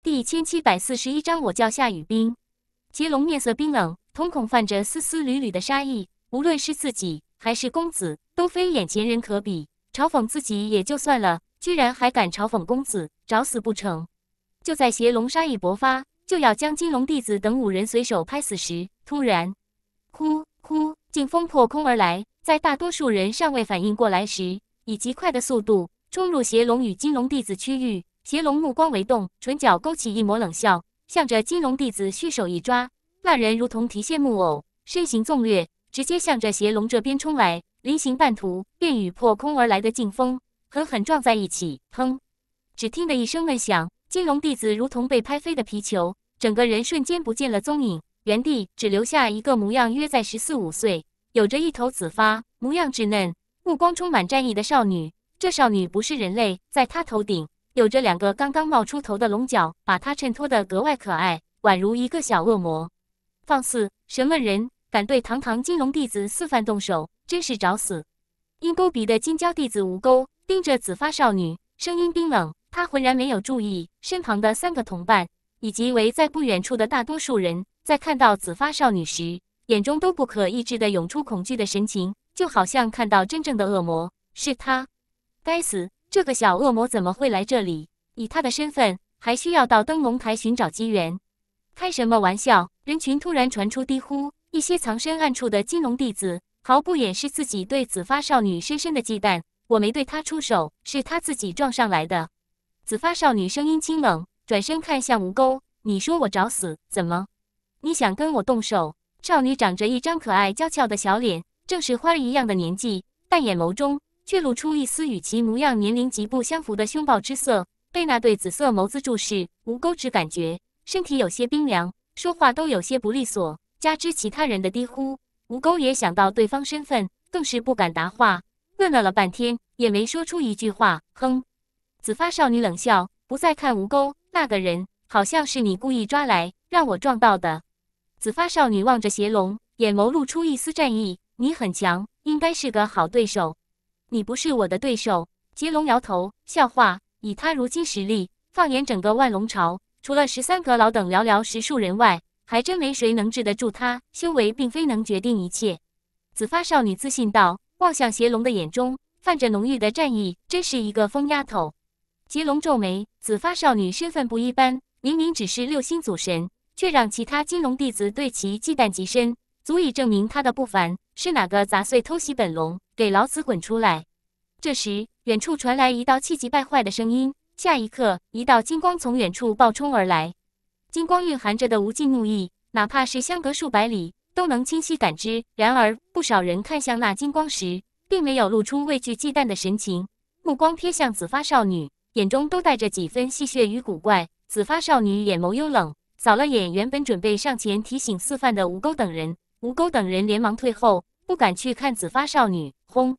第一千七百四十一章，我叫夏雨冰。邪龙面色冰冷，瞳孔泛着丝丝缕缕的杀意。无论是自己还是公子，都非眼前人可比。嘲讽自己也就算了，居然还敢嘲讽公子，找死不成？就在邪龙杀意勃发，就要将金龙弟子等五人随手拍死时，突然，呼呼劲风破空而来，在大多数人尚未反应过来时，以极快的速度冲入邪龙与金龙弟子区域。邪龙目光微动，唇角勾起一抹冷笑，向着金龙弟子虚手一抓，那人如同提线木偶，身形纵掠，直接向着邪龙这边冲来。临行半途，便与破空而来的劲风狠狠撞在一起，砰！只听得一声闷响，金龙弟子如同被拍飞的皮球，整个人瞬间不见了踪影，原地只留下一个模样约在十四五岁，有着一头紫发，模样稚嫩，目光充满战意的少女。这少女不是人类，在她头顶。有着两个刚刚冒出头的龙角，把她衬托得格外可爱，宛如一个小恶魔。放肆！什么人敢对堂堂金龙弟子四番动手？真是找死！鹰钩鼻的金蛟弟子吴钩盯着紫发少女，声音冰冷。他浑然没有注意身旁的三个同伴，以及围在不远处的大多数人。在看到紫发少女时，眼中都不可抑制地涌出恐惧的神情，就好像看到真正的恶魔。是他！该死！这个小恶魔怎么会来这里？以他的身份，还需要到灯笼台寻找机缘？开什么玩笑！人群突然传出低呼，一些藏身暗处的金龙弟子毫不掩饰自己对紫发少女深深的忌惮。我没对他出手，是他自己撞上来的。紫发少女声音清冷，转身看向吴钩：“你说我找死？怎么？你想跟我动手？”少女长着一张可爱娇俏的小脸，正是花儿一样的年纪，但眼眸中……却露出一丝与其模样、年龄极不相符的凶暴之色，被那对紫色眸子注视。吴钩只感觉身体有些冰凉，说话都有些不利索，加之其他人的低呼，吴钩也想到对方身份，更是不敢答话。愣了了半天，也没说出一句话。哼！紫发少女冷笑，不再看吴钩。那个人好像是你故意抓来让我撞到的。紫发少女望着邪龙，眼眸露出一丝战意。你很强，应该是个好对手。你不是我的对手，杰龙摇头，笑话。以他如今实力，放眼整个万龙朝，除了十三阁老等寥寥十数人外，还真没谁能治得住他。修为并非能决定一切。紫发少女自信道，望向邪龙的眼中泛着浓郁的战意，真是一个疯丫头。杰龙皱眉，紫发少女身份不一般，明明只是六星祖神，却让其他金龙弟子对其忌惮极深，足以证明她的不凡。是哪个杂碎偷袭本龙？给老子滚出来！这时，远处传来一道气急败坏的声音。下一刻，一道金光从远处暴冲而来。金光蕴含着的无尽怒意，哪怕是相隔数百里，都能清晰感知。然而，不少人看向那金光时，并没有露出畏惧忌惮的神情，目光瞥向紫发少女，眼中都带着几分戏谑与古怪。紫发少女眼眸幽冷，扫了眼原本准备上前提醒四犯的吴钩等人，吴钩等人连忙退后，不敢去看紫发少女。轰！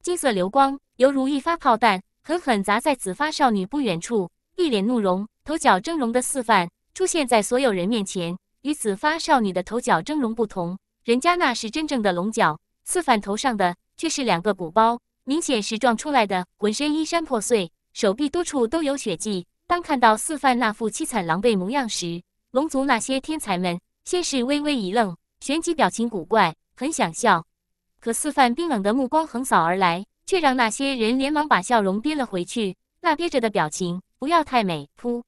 金色流光犹如一发炮弹，狠狠砸在紫发少女不远处。一脸怒容、头角峥嵘的四范出现在所有人面前。与紫发少女的头角峥嵘不同，人家那是真正的龙角，四范头上的却是两个鼓包，明显是撞出来的。浑身衣衫破碎，手臂多处都有血迹。当看到四范那副凄惨狼狈模样时，龙族那些天才们先是微微一愣，旋即表情古怪，很想笑。可四范冰冷的目光横扫而来，却让那些人连忙把笑容憋了回去。那憋着的表情不要太美，噗！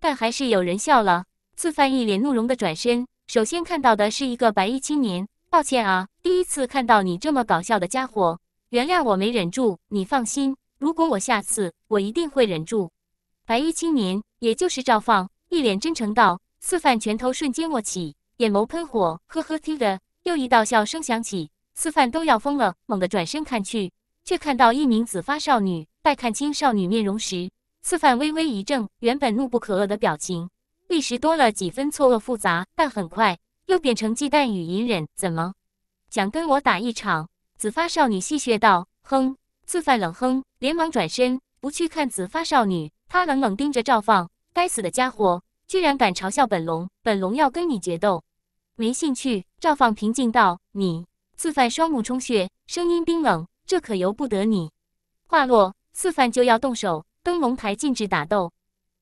但还是有人笑了。四范一脸怒容的转身，首先看到的是一个白衣青年。抱歉啊，第一次看到你这么搞笑的家伙，原谅我没忍住。你放心，如果我下次，我一定会忍住。白衣青年，也就是赵放，一脸真诚道：“四范，拳头瞬间握起，眼眸喷火。”呵呵呵的，又一道笑声响起。四范都要疯了，猛地转身看去，却看到一名紫发少女。待看清少女面容时，四范微微一怔，原本怒不可遏的表情，立时多了几分错愕复杂，但很快又变成忌惮与隐忍。怎么，想跟我打一场？紫发少女戏谑道。哼！四范冷哼，连忙转身不去看紫发少女，他冷冷盯着赵放。该死的家伙，居然敢嘲笑本龙！本龙要跟你决斗，没兴趣。赵放平静道。你。四范双目充血，声音冰冷：“这可由不得你。”话落，四范就要动手。登龙台禁止打斗。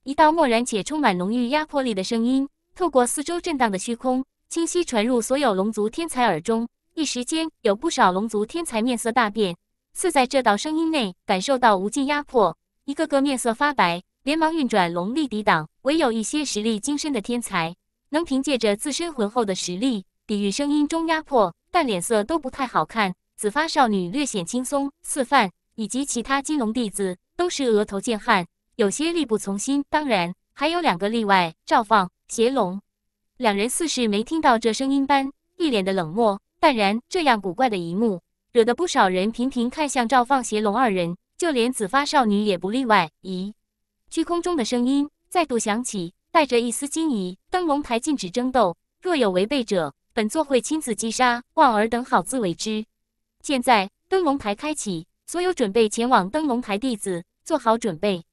一道漠然且充满浓郁压迫力的声音，透过四周震荡的虚空，清晰传入所有龙族天才耳中。一时间，有不少龙族天才面色大变，似在这道声音内感受到无尽压迫，一个个面色发白，连忙运转龙力抵挡。唯有一些实力精深的天才，能凭借着自身浑厚的实力抵御声音中压迫。但脸色都不太好看，紫发少女略显轻松，四范以及其他金龙弟子都是额头见汗，有些力不从心。当然，还有两个例外，赵放、邪龙两人似是没听到这声音般，一脸的冷漠淡然。这样古怪的一幕，惹得不少人频频看向赵放、邪龙二人，就连紫发少女也不例外。咦？虚空中的声音再度响起，带着一丝惊疑：“登龙台禁止争斗，若有违背者。”本座会亲自击杀，望尔等好自为之。现在灯笼台开启，所有准备前往灯笼台弟子做好准备。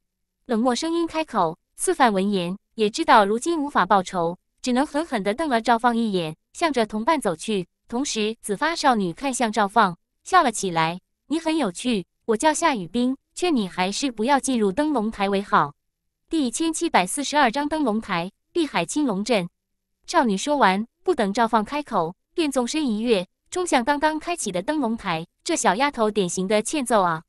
冷漠声音开口。四范闻言也知道如今无法报仇，只能狠狠地瞪了赵放一眼，向着同伴走去。同时，紫发少女看向赵放，笑了起来：“你很有趣，我叫夏雨冰，劝你还是不要进入灯笼台为好。”第一千七百四十二章灯笼台，碧海青龙阵。少女说完。不等赵放开口，便纵身一跃，冲向刚刚开启的灯笼台。这小丫头典型的欠揍啊！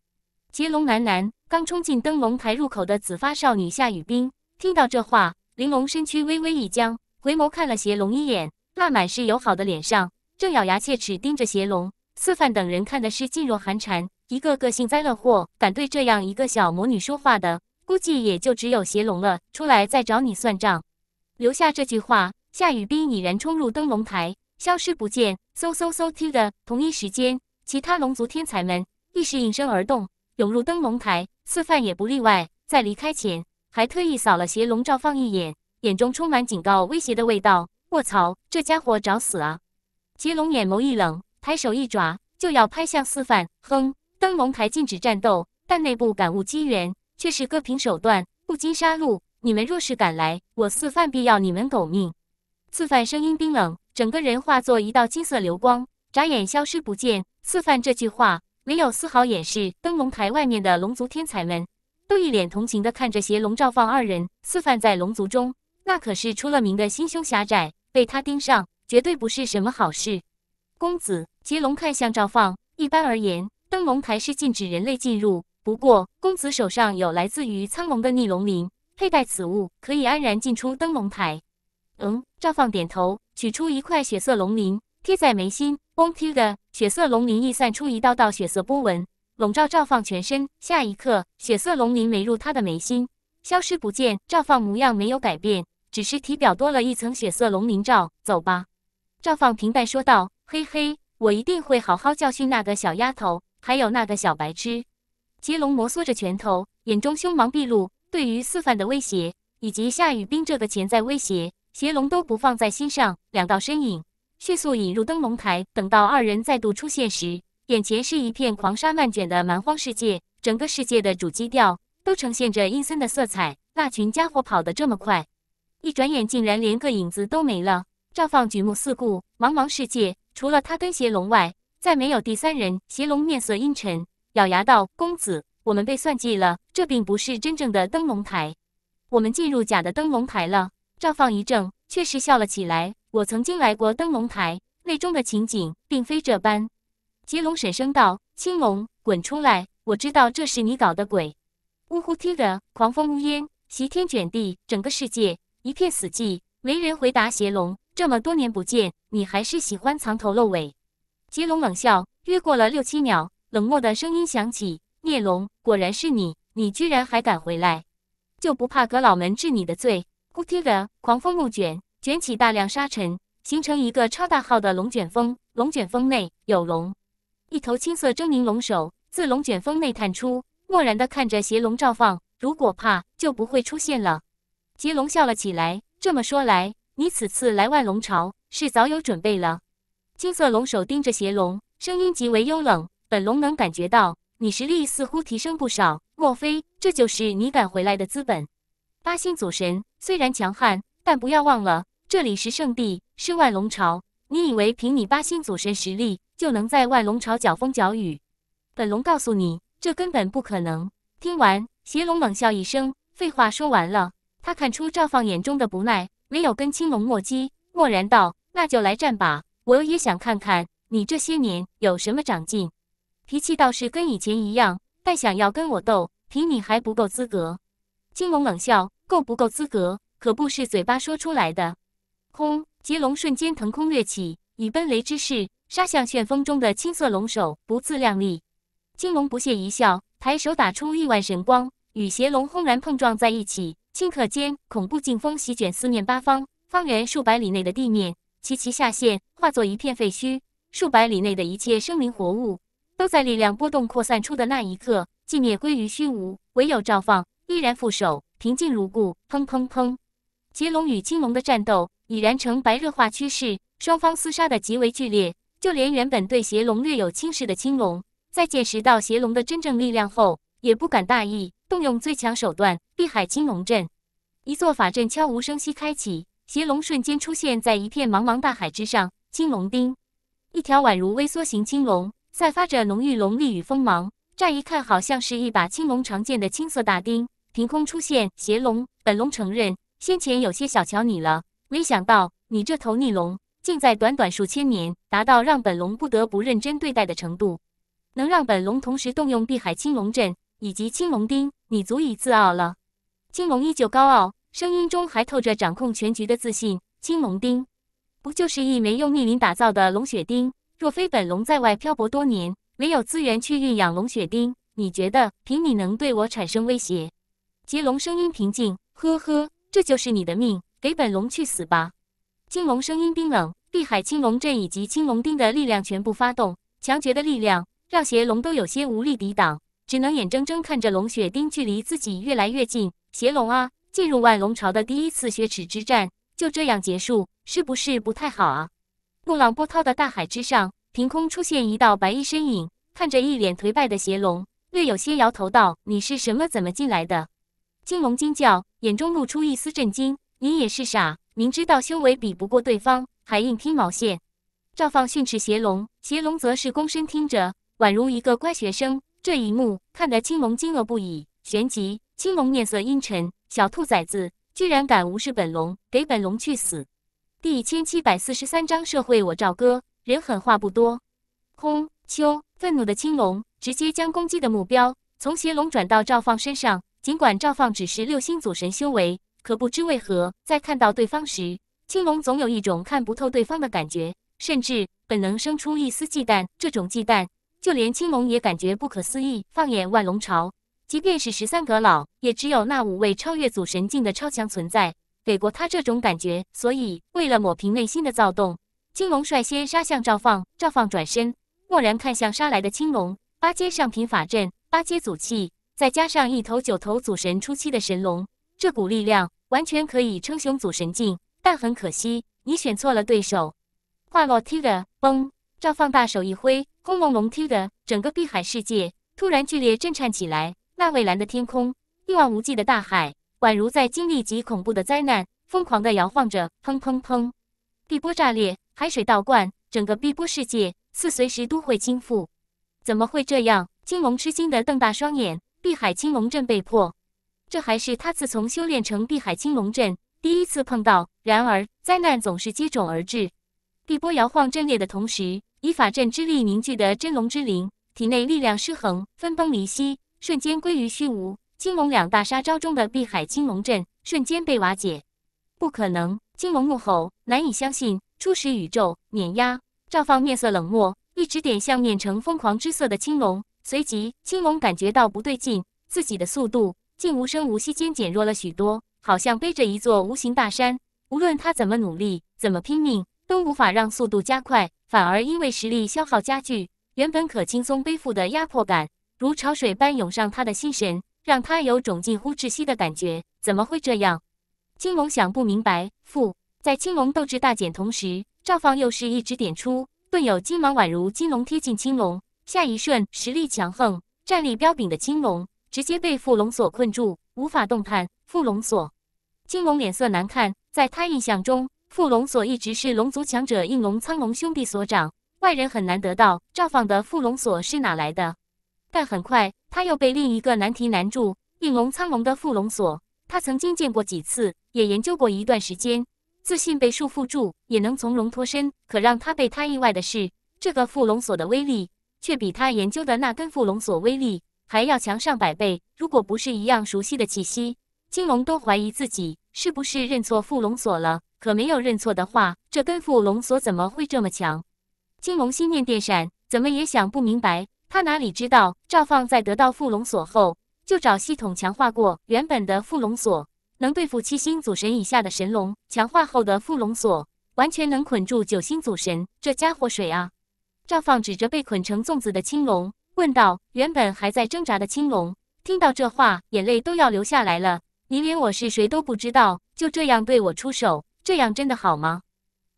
邪龙喃喃。刚冲进灯笼台入口的紫发少女夏雨冰听到这话，玲珑身躯微微一僵，回眸看了邪龙一眼，那满是友好的脸上，正咬牙切齿盯着邪龙。四范等人看的是噤若寒蝉，一个个幸灾乐祸。敢对这样一个小魔女说话的，估计也就只有邪龙了。出来再找你算账，留下这句话。夏雨冰已然冲入灯笼台，消失不见。嗖嗖嗖！的同一时间，其他龙族天才们一时应声而动，涌入灯笼台。四范也不例外，在离开前还特意扫了邪龙赵放一眼，眼中充满警告、威胁的味道。卧槽，这家伙找死啊！邪龙眼眸一冷，抬手一爪就要拍向四范。哼，灯笼台禁止战斗，但内部感悟机缘却是各凭手段，不经杀戮。你们若是敢来，我四范必要你们狗命！四范声音冰冷，整个人化作一道金色流光，眨眼消失不见。四范这句话没有丝毫掩饰，灯笼台外面的龙族天才们，都一脸同情的看着邪龙赵放二人。四范在龙族中那可是出了名的心胸狭窄，被他盯上绝对不是什么好事。公子，杰龙看向赵放。一般而言，灯笼台是禁止人类进入，不过公子手上有来自于苍龙的逆龙鳞，佩戴此物可以安然进出灯笼台。嗯，赵放点头，取出一块血色龙鳞贴在眉心，嘣突的，血色龙鳞溢散出一道道血色波纹，笼罩赵放全身。下一刻，血色龙鳞没入他的眉心，消失不见。赵放模样没有改变，只是体表多了一层血色龙鳞罩。走吧，赵放平淡说道。嘿嘿，我一定会好好教训那个小丫头，还有那个小白痴。杰龙摩挲着拳头，眼中凶芒毕露，对于四范的威胁，以及夏雨冰这个潜在威胁。邪龙都不放在心上，两道身影迅速引入灯笼台。等到二人再度出现时，眼前是一片狂沙漫卷的蛮荒世界，整个世界的主基调都呈现着阴森的色彩。那群家伙跑得这么快，一转眼竟然连个影子都没了。赵放举目四顾，茫茫世界除了他跟邪龙外，再没有第三人。邪龙面色阴沉，咬牙道：“公子，我们被算计了，这并不是真正的灯笼台，我们进入假的灯笼台了。”赵放一怔，却是笑了起来。我曾经来过灯笼台，内中的情景并非这般。邪龙沈声道：“青龙，滚出来！我知道这是你搞的鬼。”呜呼听的，狂风呜咽，席天卷地，整个世界一片死寂。没人回答。邪龙，这么多年不见，你还是喜欢藏头露尾。邪龙冷笑。约过了六七秒，冷漠的声音响起：“聂龙，果然是你！你居然还敢回来，就不怕阁老们治你的罪？”库提尔，狂风怒卷，卷起大量沙尘，形成一个超大号的龙卷风。龙卷风内有龙，一头青色狰狞龙首自龙卷风内探出，漠然地看着邪龙照放。如果怕，就不会出现了。邪龙笑了起来，这么说来，你此次来万龙朝是早有准备了。金色龙首盯着邪龙，声音极为幽冷：“本龙能感觉到，你实力似乎提升不少。莫非这就是你敢回来的资本？”八星祖神虽然强悍，但不要忘了，这里是圣地，是万龙朝。你以为凭你八星祖神实力就能在万龙朝搅风搅雨？本龙告诉你，这根本不可能。听完，邪龙冷笑一声，废话说完了。他看出赵放眼中的不耐，没有跟青龙墨叽，默然道：“那就来战吧，我也想看看你这些年有什么长进。脾气倒是跟以前一样，但想要跟我斗，凭你还不够资格。”青龙冷笑。够不够资格？可不是嘴巴说出来的。轰！邪龙瞬间腾空跃起，以奔雷之势杀向旋风中的青色龙首。不自量力！青龙不屑一笑，抬手打出亿万神光，与邪龙轰然碰撞在一起。顷刻间，恐怖劲风席卷四面八方，方圆数百里内的地面齐齐下陷，化作一片废墟。数百里内的一切生灵活物，都在力量波动扩散出的那一刻寂灭归于虚无。唯有赵放依然副手。平静如故，砰砰砰！邪龙与青龙的战斗已然成白热化趋势，双方厮杀的极为剧烈。就连原本对邪龙略有轻视的青龙，在见识到邪龙的真正力量后，也不敢大意，动用最强手段——碧海青龙阵。一座法阵悄无声息开启，邪龙瞬间出现在一片茫茫大海之上。青龙钉，一条宛如微缩型青龙，散发着浓郁龙力与锋芒，乍一看好像是一把青龙长剑的青色大钉。凭空出现，邪龙本龙承认先前有些小瞧你了，没想到你这头逆龙竟在短短数千年达到让本龙不得不认真对待的程度，能让本龙同时动用碧海青龙阵以及青龙钉，你足以自傲了。青龙依旧高傲，声音中还透着掌控全局的自信。青龙钉不就是一枚用逆鳞打造的龙血钉？若非本龙在外漂泊多年，没有资源去运养龙血钉，你觉得凭你能对我产生威胁？邪龙声音平静，呵呵，这就是你的命，给本龙去死吧！青龙声音冰冷，碧海青龙阵以及青龙钉的力量全部发动，强绝的力量让邪龙都有些无力抵挡，只能眼睁睁看着龙血钉距离自己越来越近。邪龙啊，进入万龙朝的第一次血耻之战就这样结束，是不是不太好啊？怒浪波涛的大海之上，凭空出现一道白衣身影，看着一脸颓败的邪龙，略有些摇头道：“你是什么？怎么进来的？”青龙惊叫，眼中露出一丝震惊。你也是傻，明知道修为比不过对方，还硬拼毛线？赵放训斥邪龙，邪龙则是躬身听着，宛如一个乖学生。这一幕看得青龙惊愕不已，旋即青龙面色阴沉：“小兔崽子，居然敢无视本龙，给本龙去死！”第一千七百四十三章社会我赵哥人狠话不多。轰！秋愤怒的青龙直接将攻击的目标从邪龙转到赵放身上。尽管赵放只是六星祖神修为，可不知为何，在看到对方时，青龙总有一种看不透对方的感觉，甚至本能生出一丝忌惮。这种忌惮，就连青龙也感觉不可思议。放眼万龙朝，即便是十三阁老，也只有那五位超越祖神境的超强存在给过他这种感觉。所以，为了抹平内心的躁动，青龙率先杀向赵放。赵放转身，蓦然看向杀来的青龙，八阶上品法阵，八阶祖气，再加上一头九头祖神初期的神龙，这股力量完全可以称雄祖神境。但很可惜，你选错了对手。话落，突的，嘣！赵放大手一挥，轰隆隆，突的，整个碧海世界突然剧烈震颤起来。那蔚蓝的天空，一望无际的大海，宛如在经历极恐怖的灾难，疯狂的摇晃着。砰砰砰，碧波炸裂，海水倒灌，整个碧波世界似随时都会倾覆。怎么会这样？金龙吃惊的瞪大双眼。碧海青龙阵被破，这还是他自从修炼成碧海青龙阵第一次碰到。然而，灾难总是接踵而至。碧波摇晃阵列的同时，以法阵之力凝聚的真龙之灵体内力量失衡，分崩离析，瞬间归于虚无。青龙两大杀招中的碧海青龙阵瞬间被瓦解。不可能！青龙怒吼，难以相信。初始宇宙碾压赵放，面色冷漠，一指点向面呈疯狂之色的青龙。随即，青龙感觉到不对劲，自己的速度竟无声无息间减弱了许多，好像背着一座无形大山。无论他怎么努力，怎么拼命，都无法让速度加快，反而因为实力消耗加剧，原本可轻松背负的压迫感如潮水般涌上他的心神，让他有种近乎窒息的感觉。怎么会这样？青龙想不明白。父，在青龙斗志大减同时，赵放又是一指点出，顿有金芒宛如金龙贴近青龙。下一瞬，实力强横、战力彪炳的青龙直接被缚龙锁困住，无法动弹。缚龙锁，青龙脸色难看。在他印象中，缚龙锁一直是龙族强者应龙、苍龙兄弟所长，外人很难得到。赵放的缚龙锁是哪来的？但很快，他又被另一个难题难住。应龙、苍龙的缚龙锁，他曾经见过几次，也研究过一段时间，自信被束缚住也能从容脱身。可让他被他意外的是，这个缚龙锁的威力。却比他研究的那根缚龙锁威力还要强上百倍。如果不是一样熟悉的气息，金龙都怀疑自己是不是认错缚龙锁了。可没有认错的话，这根缚龙锁怎么会这么强？金龙心念电闪，怎么也想不明白。他哪里知道，赵放在得到缚龙锁后，就找系统强化过。原本的缚龙锁，能对付七星祖神以下的神龙，强化后的缚龙锁完全能捆住九星祖神。这家伙谁啊？赵放指着被捆成粽子的青龙，问道：“原本还在挣扎的青龙，听到这话，眼泪都要流下来了。你连我是谁都不知道，就这样对我出手，这样真的好吗？”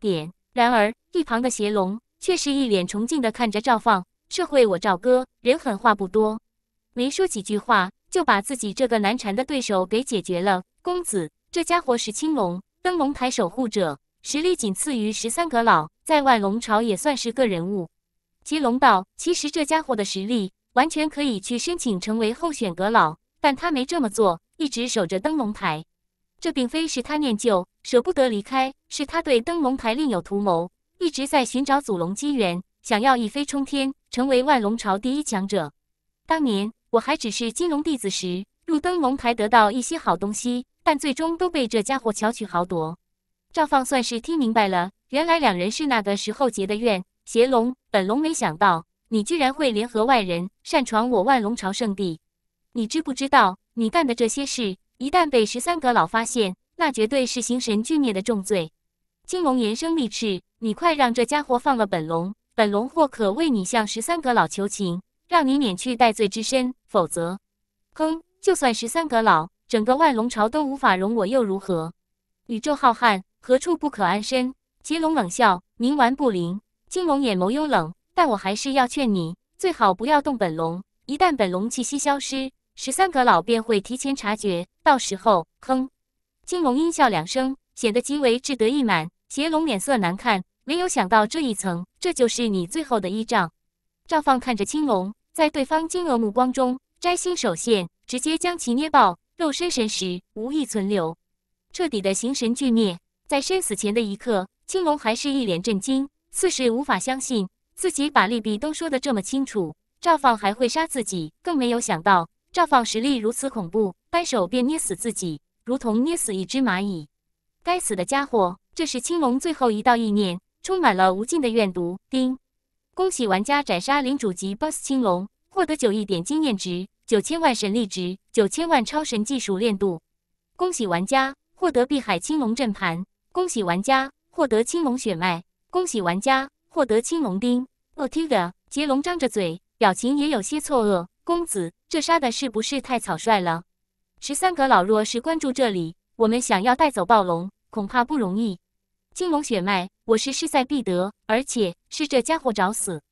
点。然而，一旁的邪龙却是一脸崇敬地看着赵放。这会我赵哥人狠话不多，没说几句话，就把自己这个难缠的对手给解决了。公子，这家伙是青龙，登龙台守护者，实力仅次于十三阁老，在外龙朝也算是个人物。祁龙道：“其实这家伙的实力完全可以去申请成为候选阁老，但他没这么做，一直守着登龙台。这并非是他念旧舍不得离开，是他对登龙台另有图谋，一直在寻找祖龙机缘，想要一飞冲天，成为万龙朝第一强者。当年我还只是金龙弟子时，入登龙台得到一些好东西，但最终都被这家伙巧取豪夺。”赵放算是听明白了，原来两人是那个时候结的怨。邪龙，本龙没想到你居然会联合外人擅闯我万龙朝圣地，你知不知道你干的这些事一旦被十三阁老发现，那绝对是形神俱灭的重罪。青龙严声厉斥：“你快让这家伙放了本龙，本龙或可为你向十三阁老求情，让你免去戴罪之身。否则，哼，就算十三阁老，整个万龙朝都无法容我，又如何？宇宙浩瀚，何处不可安身？”邪龙冷笑，冥顽不灵。青龙眼眸幽冷，但我还是要劝你，最好不要动本龙。一旦本龙气息消失，十三阁老便会提前察觉。到时候，哼！青龙阴笑两声，显得极为志得意满。邪龙脸色难看，没有想到这一层，这就是你最后的依仗。赵放看着青龙，在对方惊愕目光中摘星手现，直接将其捏爆，肉身神识无一存留，彻底的形神俱灭。在生死前的一刻，青龙还是一脸震惊。四是无法相信自己把利弊都说得这么清楚，赵放还会杀自己？更没有想到赵放实力如此恐怖，单手便捏死自己，如同捏死一只蚂蚁。该死的家伙！这是青龙最后一道意念，充满了无尽的怨毒。丁，恭喜玩家斩杀领主级 BOSS 青龙，获得九亿点经验值、九千万神力值、九千万超神技术练度。恭喜玩家获得碧海青龙阵盘。恭喜玩家获得青龙血脉。恭喜玩家获得青龙钉。奥提德杰龙张着嘴，表情也有些错愕。公子，这杀的是不是太草率了？十三阁老若是关注这里，我们想要带走暴龙，恐怕不容易。青龙血脉，我是势在必得，而且是这家伙找死。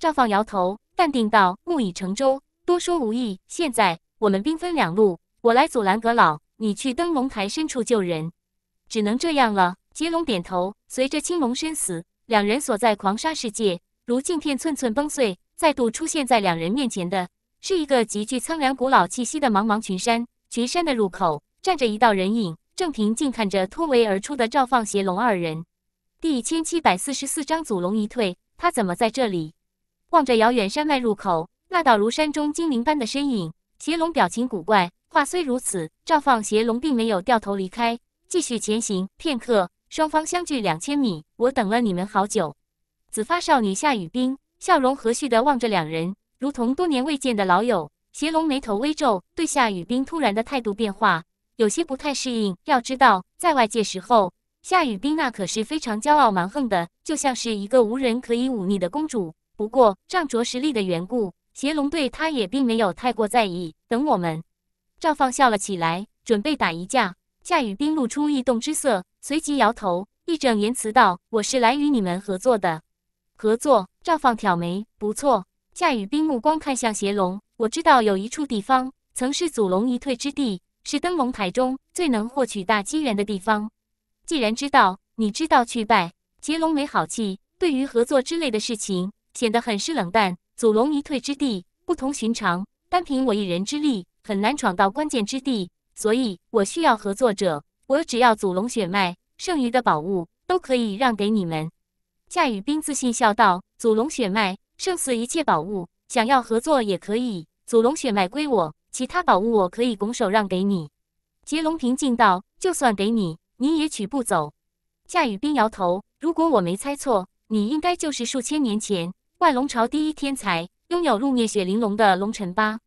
赵放摇头，淡定道：“木已成舟，多说无益。现在我们兵分两路，我来阻拦阁老，你去登龙台深处救人。只能这样了。”邪龙点头，随着青龙身死，两人所在狂沙世界如镜片寸寸崩碎，再度出现在两人面前的，是一个极具苍凉古老气息的茫茫群山。群山的入口站着一道人影，正平静看着突围而出的赵放邪龙二人。第一千七百四十四章祖龙一退，他怎么在这里？望着遥远山脉入口那道如山中精灵般的身影，邪龙表情古怪。话虽如此，赵放邪龙并没有掉头离开，继续前行片刻。双方相距两千米，我等了你们好久。紫发少女夏雨冰笑容和煦地望着两人，如同多年未见的老友。邪龙眉头微皱，对夏雨冰突然的态度变化有些不太适应。要知道，在外界时候，夏雨冰那可是非常骄傲蛮横的，就像是一个无人可以忤逆的公主。不过，仗着实力的缘故，邪龙对她也并没有太过在意。等我们，赵放笑了起来，准备打一架。夏雨冰露出异动之色。随即摇头，义正言辞道：“我是来与你们合作的。”合作，赵放挑眉，不错。夏雨冰目光看向邪龙，我知道有一处地方，曾是祖龙一退之地，是登龙台中最能获取大机缘的地方。既然知道，你知道去拜。邪龙没好气，对于合作之类的事情，显得很是冷淡。祖龙一退之地不同寻常，单凭我一人之力很难闯到关键之地，所以我需要合作者。我只要祖龙血脉，剩余的宝物都可以让给你们。夏雨冰自信笑道：“祖龙血脉胜似一切宝物，想要合作也可以。祖龙血脉归我，其他宝物我可以拱手让给你。”杰龙平静道：“就算给你，你也取不走。”夏雨冰摇头：“如果我没猜错，你应该就是数千年前万龙朝第一天才，拥有入灭雪玲珑的龙尘吧？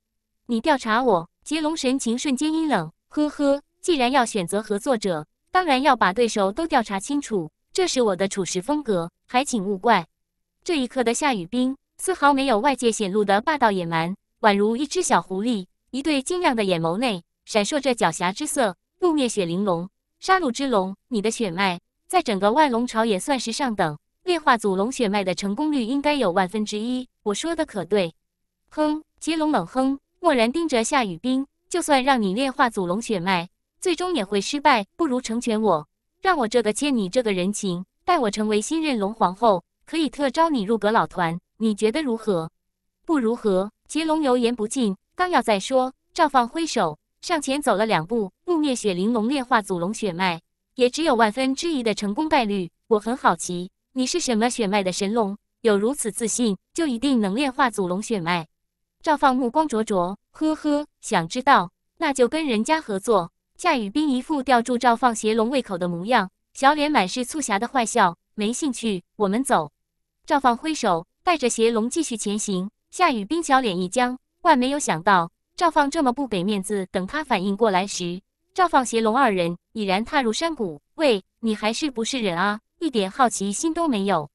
你调查我。”杰龙神情瞬间阴冷：“呵呵。”既然要选择合作者，当然要把对手都调查清楚，这是我的处事风格，还请勿怪。这一刻的夏雨冰丝毫没有外界显露的霸道野蛮，宛如一只小狐狸，一对晶亮的眼眸内闪烁着狡黠之色。路灭雪玲珑，杀戮之龙，你的血脉在整个万龙朝也算是上等，炼化祖龙血脉的成功率应该有万分之一。我说的可对？哼，杰龙冷哼，漠然盯着夏雨冰，就算让你炼化祖龙血脉。最终也会失败，不如成全我，让我这个欠你这个人情。待我成为新任龙皇后，可以特招你入阁老团，你觉得如何？不如何。杰龙油盐不进，刚要再说，赵放挥手上前走了两步，怒灭雪玲珑炼化祖龙血脉，也只有万分之一的成功概率。我很好奇，你是什么血脉的神龙，有如此自信，就一定能炼化祖龙血脉？赵放目光灼灼，呵呵，想知道，那就跟人家合作。夏雨冰一副吊住赵放邪龙胃口的模样，小脸满是促狭的坏笑。没兴趣，我们走。赵放挥手，带着邪龙继续前行。夏雨冰小脸一僵，万没有想到赵放这么不给面子。等他反应过来时，赵放邪龙二人已然踏入山谷。喂，你还是不是人啊？一点好奇心都没有！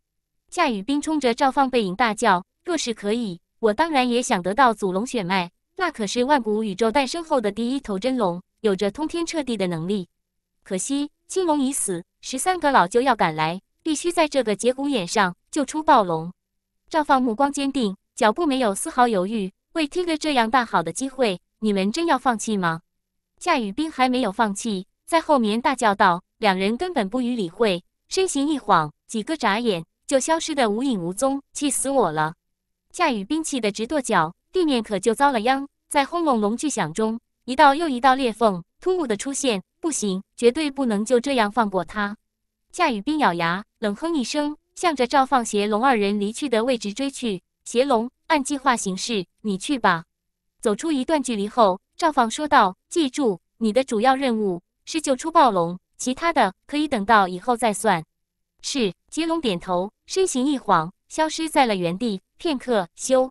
夏雨冰冲着赵放背影大叫：“若是可以，我当然也想得到祖龙血脉，那可是万古宇宙诞生后的第一头真龙。”有着通天彻地的能力，可惜青龙已死，十三阁老就要赶来，必须在这个节骨眼上救出暴龙。赵放目光坚定，脚步没有丝毫犹豫。为 Tiger 这样大好的机会，你们真要放弃吗？夏雨冰还没有放弃，在后面大叫道。两人根本不予理会，身形一晃，几个眨眼就消失的无影无踪。气死我了！夏雨冰气得直跺脚，地面可就遭了殃。在轰隆隆巨响中。一道又一道裂缝突兀的出现，不行，绝对不能就这样放过他！夏雨冰咬牙，冷哼一声，向着赵放、邪龙二人离去的位置追去。邪龙，按计划行事，你去吧。走出一段距离后，赵放说道：“记住，你的主要任务是救出暴龙，其他的可以等到以后再算。”是，邪龙点头，身形一晃，消失在了原地。片刻，咻，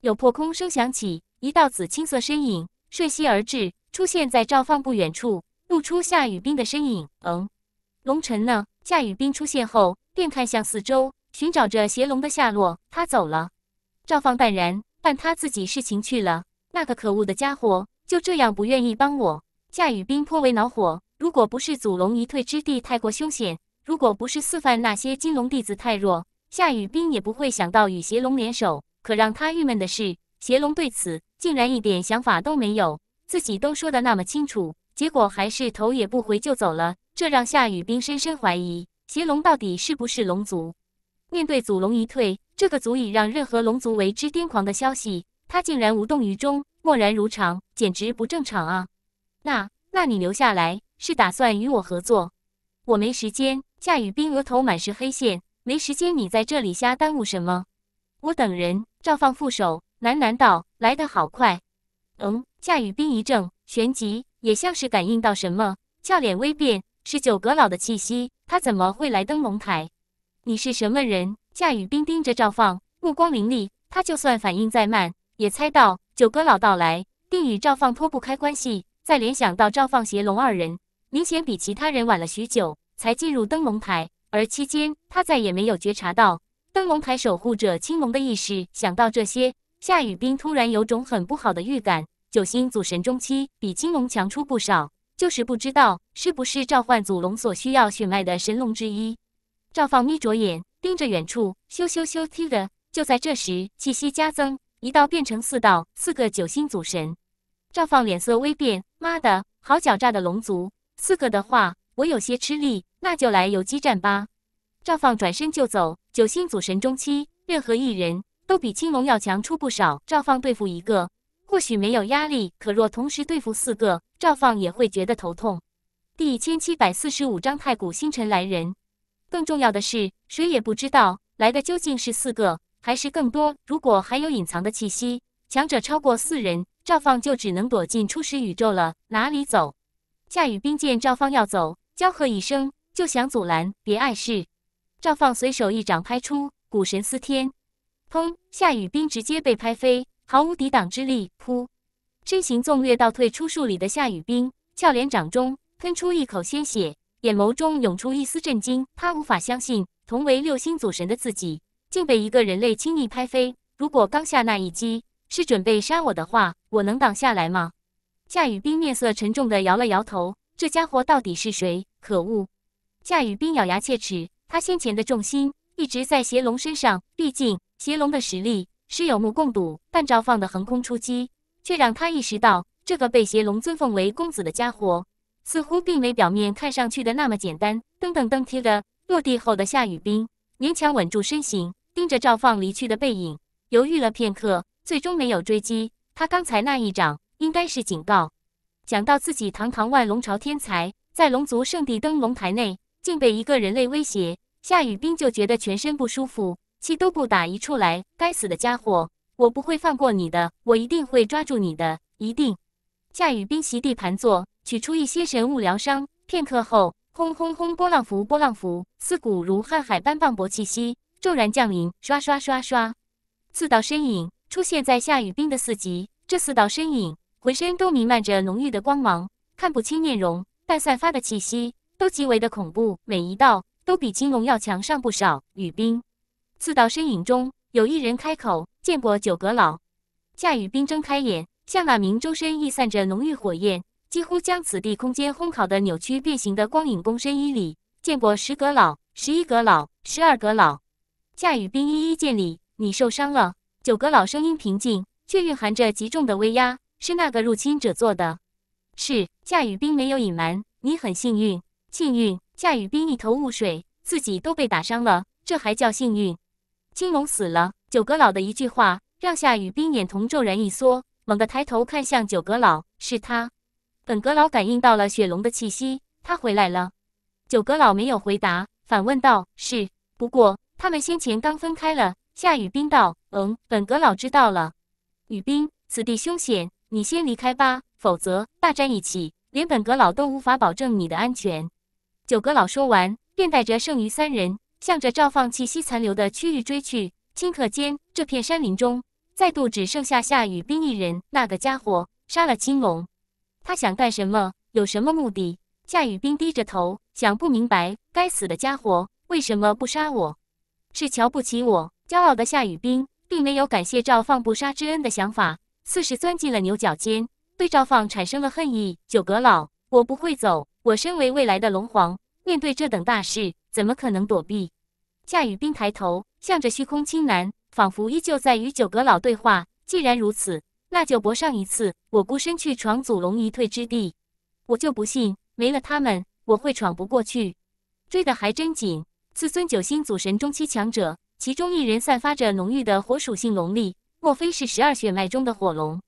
有破空声响起，一道紫青色身影。瞬息而至，出现在赵放不远处，露出夏雨冰的身影。嗯，龙尘呢？夏雨冰出现后，便看向四周，寻找着邪龙的下落。他走了。赵放淡然，但他自己事情去了。那个可恶的家伙就这样不愿意帮我。夏雨冰颇为恼火。如果不是祖龙一退之地太过凶险，如果不是四范那些金龙弟子太弱，夏雨冰也不会想到与邪龙联手。可让他郁闷的是，邪龙对此。竟然一点想法都没有，自己都说的那么清楚，结果还是头也不回就走了，这让夏雨冰深深怀疑邪龙到底是不是龙族。面对祖龙一退这个足以让任何龙族为之癫狂的消息，他竟然无动于衷，默然如常，简直不正常啊！那……那你留下来，是打算与我合作？我没时间。夏雨冰额头满是黑线，没时间你在这里瞎耽误什么？我等人，照放副手喃喃道。来得好快，嗯，夏雨冰一怔，旋即也像是感应到什么，俏脸微变，是九阁老的气息，他怎么会来登龙台？你是什么人？夏雨冰盯着赵放，目光凌厉。他就算反应再慢，也猜到九阁老到来定与赵放脱不开关系。再联想到赵放、邪龙二人明显比其他人晚了许久才进入登龙台，而期间他再也没有觉察到登龙台守护者青龙的意识。想到这些。夏雨冰突然有种很不好的预感，九星祖神中期比青龙强出不少，就是不知道是不是召唤祖龙所需要血脉的神龙之一。赵放眯着眼盯着远处，咻咻咻踢的。就在这时，气息加增，一道变成四道，四个九星祖神。赵放脸色微变，妈的，好狡诈的龙族！四个的话，我有些吃力，那就来游击战吧。赵放转身就走，九星祖神中期，任何一人。都比青龙要强出不少。赵放对付一个或许没有压力，可若同时对付四个，赵放也会觉得头痛。第一千七百四十五章太古星辰来人。更重要的是，谁也不知道来的究竟是四个还是更多。如果还有隐藏的气息，强者超过四人，赵放就只能躲进初始宇宙了。哪里走？夏雨冰见赵放要走，娇喝一声，就想阻拦，别碍事。赵放随手一掌拍出，古神司天。砰！夏雨冰直接被拍飞，毫无抵挡之力。噗！身形纵跃倒退出数里的夏雨冰，俏脸掌中喷出一口鲜血，眼眸中涌出一丝震惊。他无法相信，同为六星祖神的自己，竟被一个人类轻易拍飞。如果刚下那一击是准备杀我的话，我能挡下来吗？夏雨冰面色沉重地摇了摇头。这家伙到底是谁？可恶！夏雨冰咬牙切齿。他先前的重心一直在邪龙身上，毕竟。邪龙的实力是有目共睹，但赵放的横空出击却让他意识到，这个被邪龙尊奉为公子的家伙，似乎并没表面看上去的那么简单。噔噔噔，踢的落地后的夏雨冰勉强稳住身形，盯着赵放离去的背影，犹豫了片刻，最终没有追击。他刚才那一掌应该是警告。讲到自己堂堂万龙朝天才，在龙族圣地登龙台内竟被一个人类威胁，夏雨冰就觉得全身不舒服。气都不打一处来，该死的家伙，我不会放过你的，我一定会抓住你的，一定！夏雨冰席地盘坐，取出一些神物疗伤。片刻后，轰轰轰，波浪符，波浪符，四股如瀚海般磅礴气息骤然降临，刷刷刷刷，四道身影出现在夏雨冰的四级。这四道身影浑身都弥漫着浓郁的光芒，看不清面容，但散发的气息都极为的恐怖，每一道都比金龙要强上不少。雨冰。四道身影中有一人开口：“见过九阁老。”夏雨冰睁开眼，向那名周身溢散着浓郁火焰，几乎将此地空间烘烤的扭曲变形的光影公身一礼：“见过十阁老、十一阁老、十二阁老。”夏雨冰一一见礼。“你受伤了。”九阁老声音平静，却蕴含着极重的威压。“是那个入侵者做的。”“是。”夏雨冰没有隐瞒。“你很幸运，幸运。”夏雨冰一头雾水，自己都被打伤了，这还叫幸运？青龙死了，九阁老的一句话让夏雨冰眼瞳骤然一缩，猛地抬头看向九阁老，是他。本阁老感应到了雪龙的气息，他回来了。九阁老没有回答，反问道：“是，不过他们先前刚分开了。”夏雨冰道：“嗯，本阁老知道了。”雨冰，此地凶险，你先离开吧，否则大战一起，连本阁老都无法保证你的安全。九阁老说完，便带着剩余三人。向着赵放气息残留的区域追去，顷刻间，这片山林中再度只剩下夏雨冰一人。那个家伙杀了青龙，他想干什么？有什么目的？夏雨冰低着头，想不明白，该死的家伙为什么不杀我？是瞧不起我？骄傲的夏雨冰并没有感谢赵放不杀之恩的想法，似是钻进了牛角尖，对赵放产生了恨意。九阁老，我不会走。我身为未来的龙皇，面对这等大事，怎么可能躲避？夏雨冰抬头，向着虚空青蓝，仿佛依旧在与九阁老对话。既然如此，那就搏上一次。我孤身去闯祖龙一退之地，我就不信没了他们，我会闯不过去。追的还真紧！四尊九星祖神中期强者，其中一人散发着浓郁的火属性龙力，莫非是十二血脉中的火龙？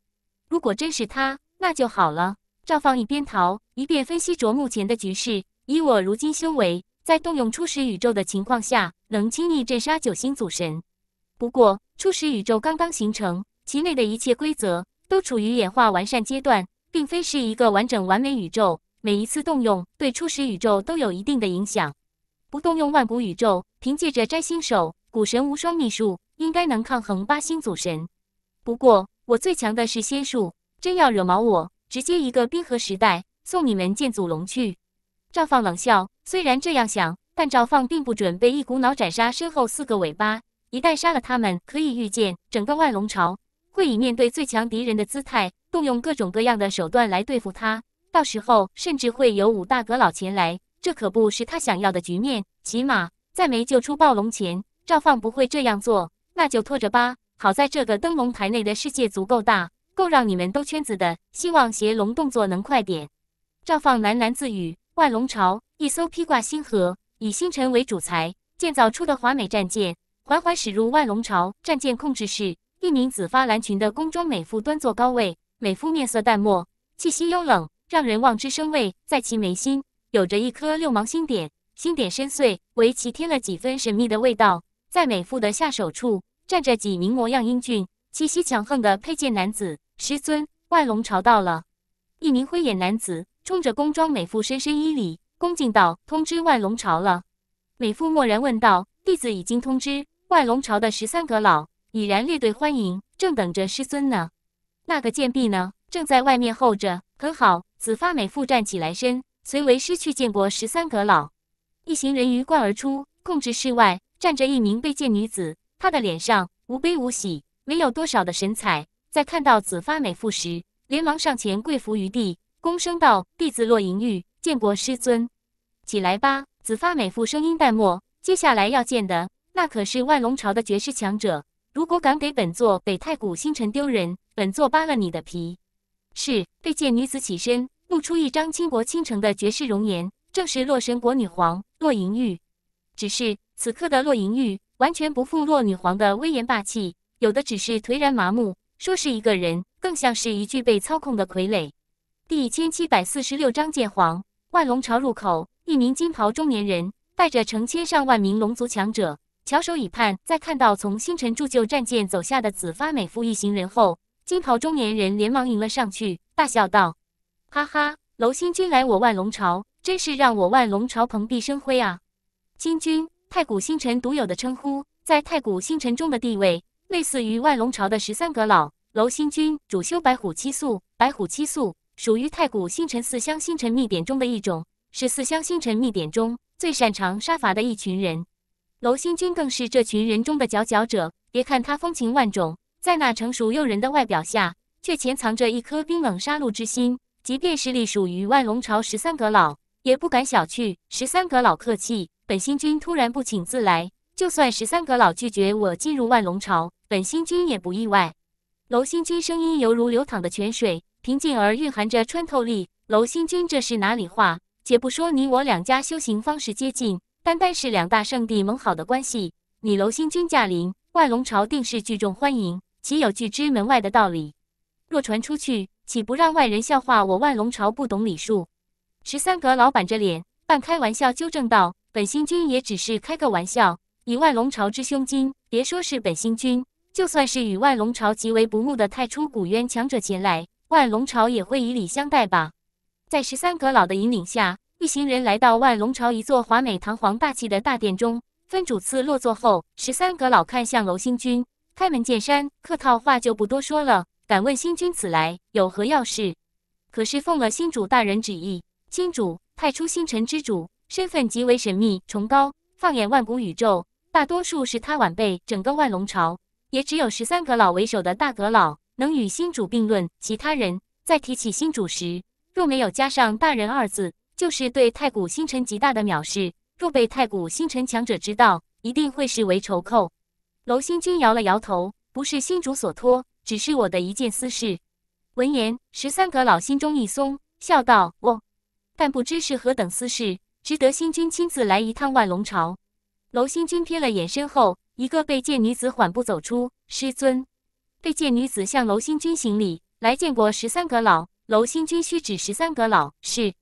如果真是他，那就好了。赵放一边逃，一边分析着目前的局势。以我如今修为，在动用初始宇宙的情况下，能轻易镇杀九星祖神，不过初始宇宙刚刚形成，其内的一切规则都处于演化完善阶段，并非是一个完整完美宇宙。每一次动用，对初始宇宙都有一定的影响。不动用万古宇宙，凭借着摘星手、古神无双秘术，应该能抗衡八星祖神。不过我最强的是仙术，真要惹毛我，直接一个冰河时代送你们见祖龙去。赵放冷笑，虽然这样想。但赵放并不准备一股脑斩杀身后四个尾巴。一旦杀了他们，可以预见整个万龙朝会以面对最强敌人的姿态，动用各种各样的手段来对付他。到时候甚至会有五大阁老前来，这可不是他想要的局面。起码在没救出暴龙前，赵放不会这样做。那就拖着吧。好在这个灯笼台内的世界足够大，够让你们兜圈子的。希望邪龙动作能快点。赵放喃喃自语：“万龙朝一艘披挂星河。”以星辰为主材建造出的华美战舰，缓缓驶入万龙朝战舰控制室。一名紫发蓝裙的宫装美妇端坐高位，美妇面色淡漠，气息幽冷，让人望之生畏。在其眉心有着一颗六芒星点，星点深邃，为其添了几分神秘的味道。在美妇的下手处站着几名模样英俊、气息强横的佩剑男子。师尊，万龙朝到了。一名灰眼男子冲着宫装美妇深深一礼。恭敬道：“通知万龙朝了。”美妇蓦然问道：“弟子已经通知万龙朝的十三阁老，已然列队欢迎，正等着师尊呢。那个贱婢呢？正在外面候着。很好。”紫发美妇站起来身，随为师去见过十三阁老。一行人鱼贯而出，控制室外站着一名被贱女子，她的脸上无悲无喜，没有多少的神采。在看到紫发美妇时，连忙上前跪伏于地，躬声道：“弟子洛银玉，见过师尊。”起来吧，紫发美妇声音淡漠。接下来要见的那可是万龙朝的绝世强者，如果敢给本座北太古星辰丢人，本座扒了你的皮！是，被见女子起身，露出一张倾国倾城的绝世容颜，正是洛神国女皇洛银玉。只是此刻的洛银玉完全不复洛女皇的威严霸气，有的只是颓然麻木，说是一个人，更像是一具被操控的傀儡。第一千七百四十六章见皇，万龙朝入口。一名金袍中年人带着成千上万名龙族强者翘首以盼，在看到从星辰铸就战舰走下的紫发美妇一行人后，金袍中年人连忙迎了上去，大笑道：“哈哈，楼星君来我万龙朝，真是让我万龙朝蓬荜生辉啊！”金君，太古星辰独有的称呼，在太古星辰中的地位类似于万龙朝的十三阁老。楼星君主修白虎七宿，白虎七宿属于太古星辰四象星辰秘典中的一种。是四香星辰秘典中最擅长杀伐的一群人，楼星君更是这群人中的佼佼者。别看他风情万种，在那成熟诱人的外表下，却潜藏着一颗冰冷杀戮之心。即便是隶属于万龙朝十三阁老，也不敢小觑。十三阁老客气，本星君突然不请自来，就算十三阁老拒绝我进入万龙朝，本星君也不意外。楼星君声音犹如流淌的泉水，平静而蕴含着穿透力。楼星君这是哪里话？且不说你我两家修行方式接近，单单是两大圣地盟好的关系，你楼星君驾临，万龙朝定是聚众欢迎，岂有拒之门外的道理？若传出去，岂不让外人笑话我万龙朝不懂礼数？十三阁老板着脸，半开玩笑纠正道：“本星君也只是开个玩笑，以万龙朝之胸襟，别说是本星君，就算是与万龙朝极为不睦的太初古渊强者前来，万龙朝也会以礼相待吧。”在十三阁老的引领下，一行人来到万龙朝一座华美、堂皇、大气的大殿中，分主次落座后，十三阁老看向娄星君，开门见山，客套话就不多说了。敢问星君此来有何要事？可是奉了星主大人旨意，星主派出星辰之主，身份极为神秘、崇高。放眼万古宇宙，大多数是他晚辈，整个万龙朝也只有十三阁老为首的大阁老能与星主并论。其他人在提起星主时，若没有加上“大人”二字，就是对太古星辰极大的藐视。若被太古星辰强者知道，一定会视为仇寇。娄星君摇了摇头：“不是星主所托，只是我的一件私事。”闻言，十三阁老心中一松，笑道：“哦，但不知是何等私事，值得星君亲自来一趟万龙朝。”娄星君瞥了眼身后，一个被剑女子缓步走出。师尊，被剑女子向娄星君行礼：“来见过十三阁老。”娄星君，需指十三阁老是。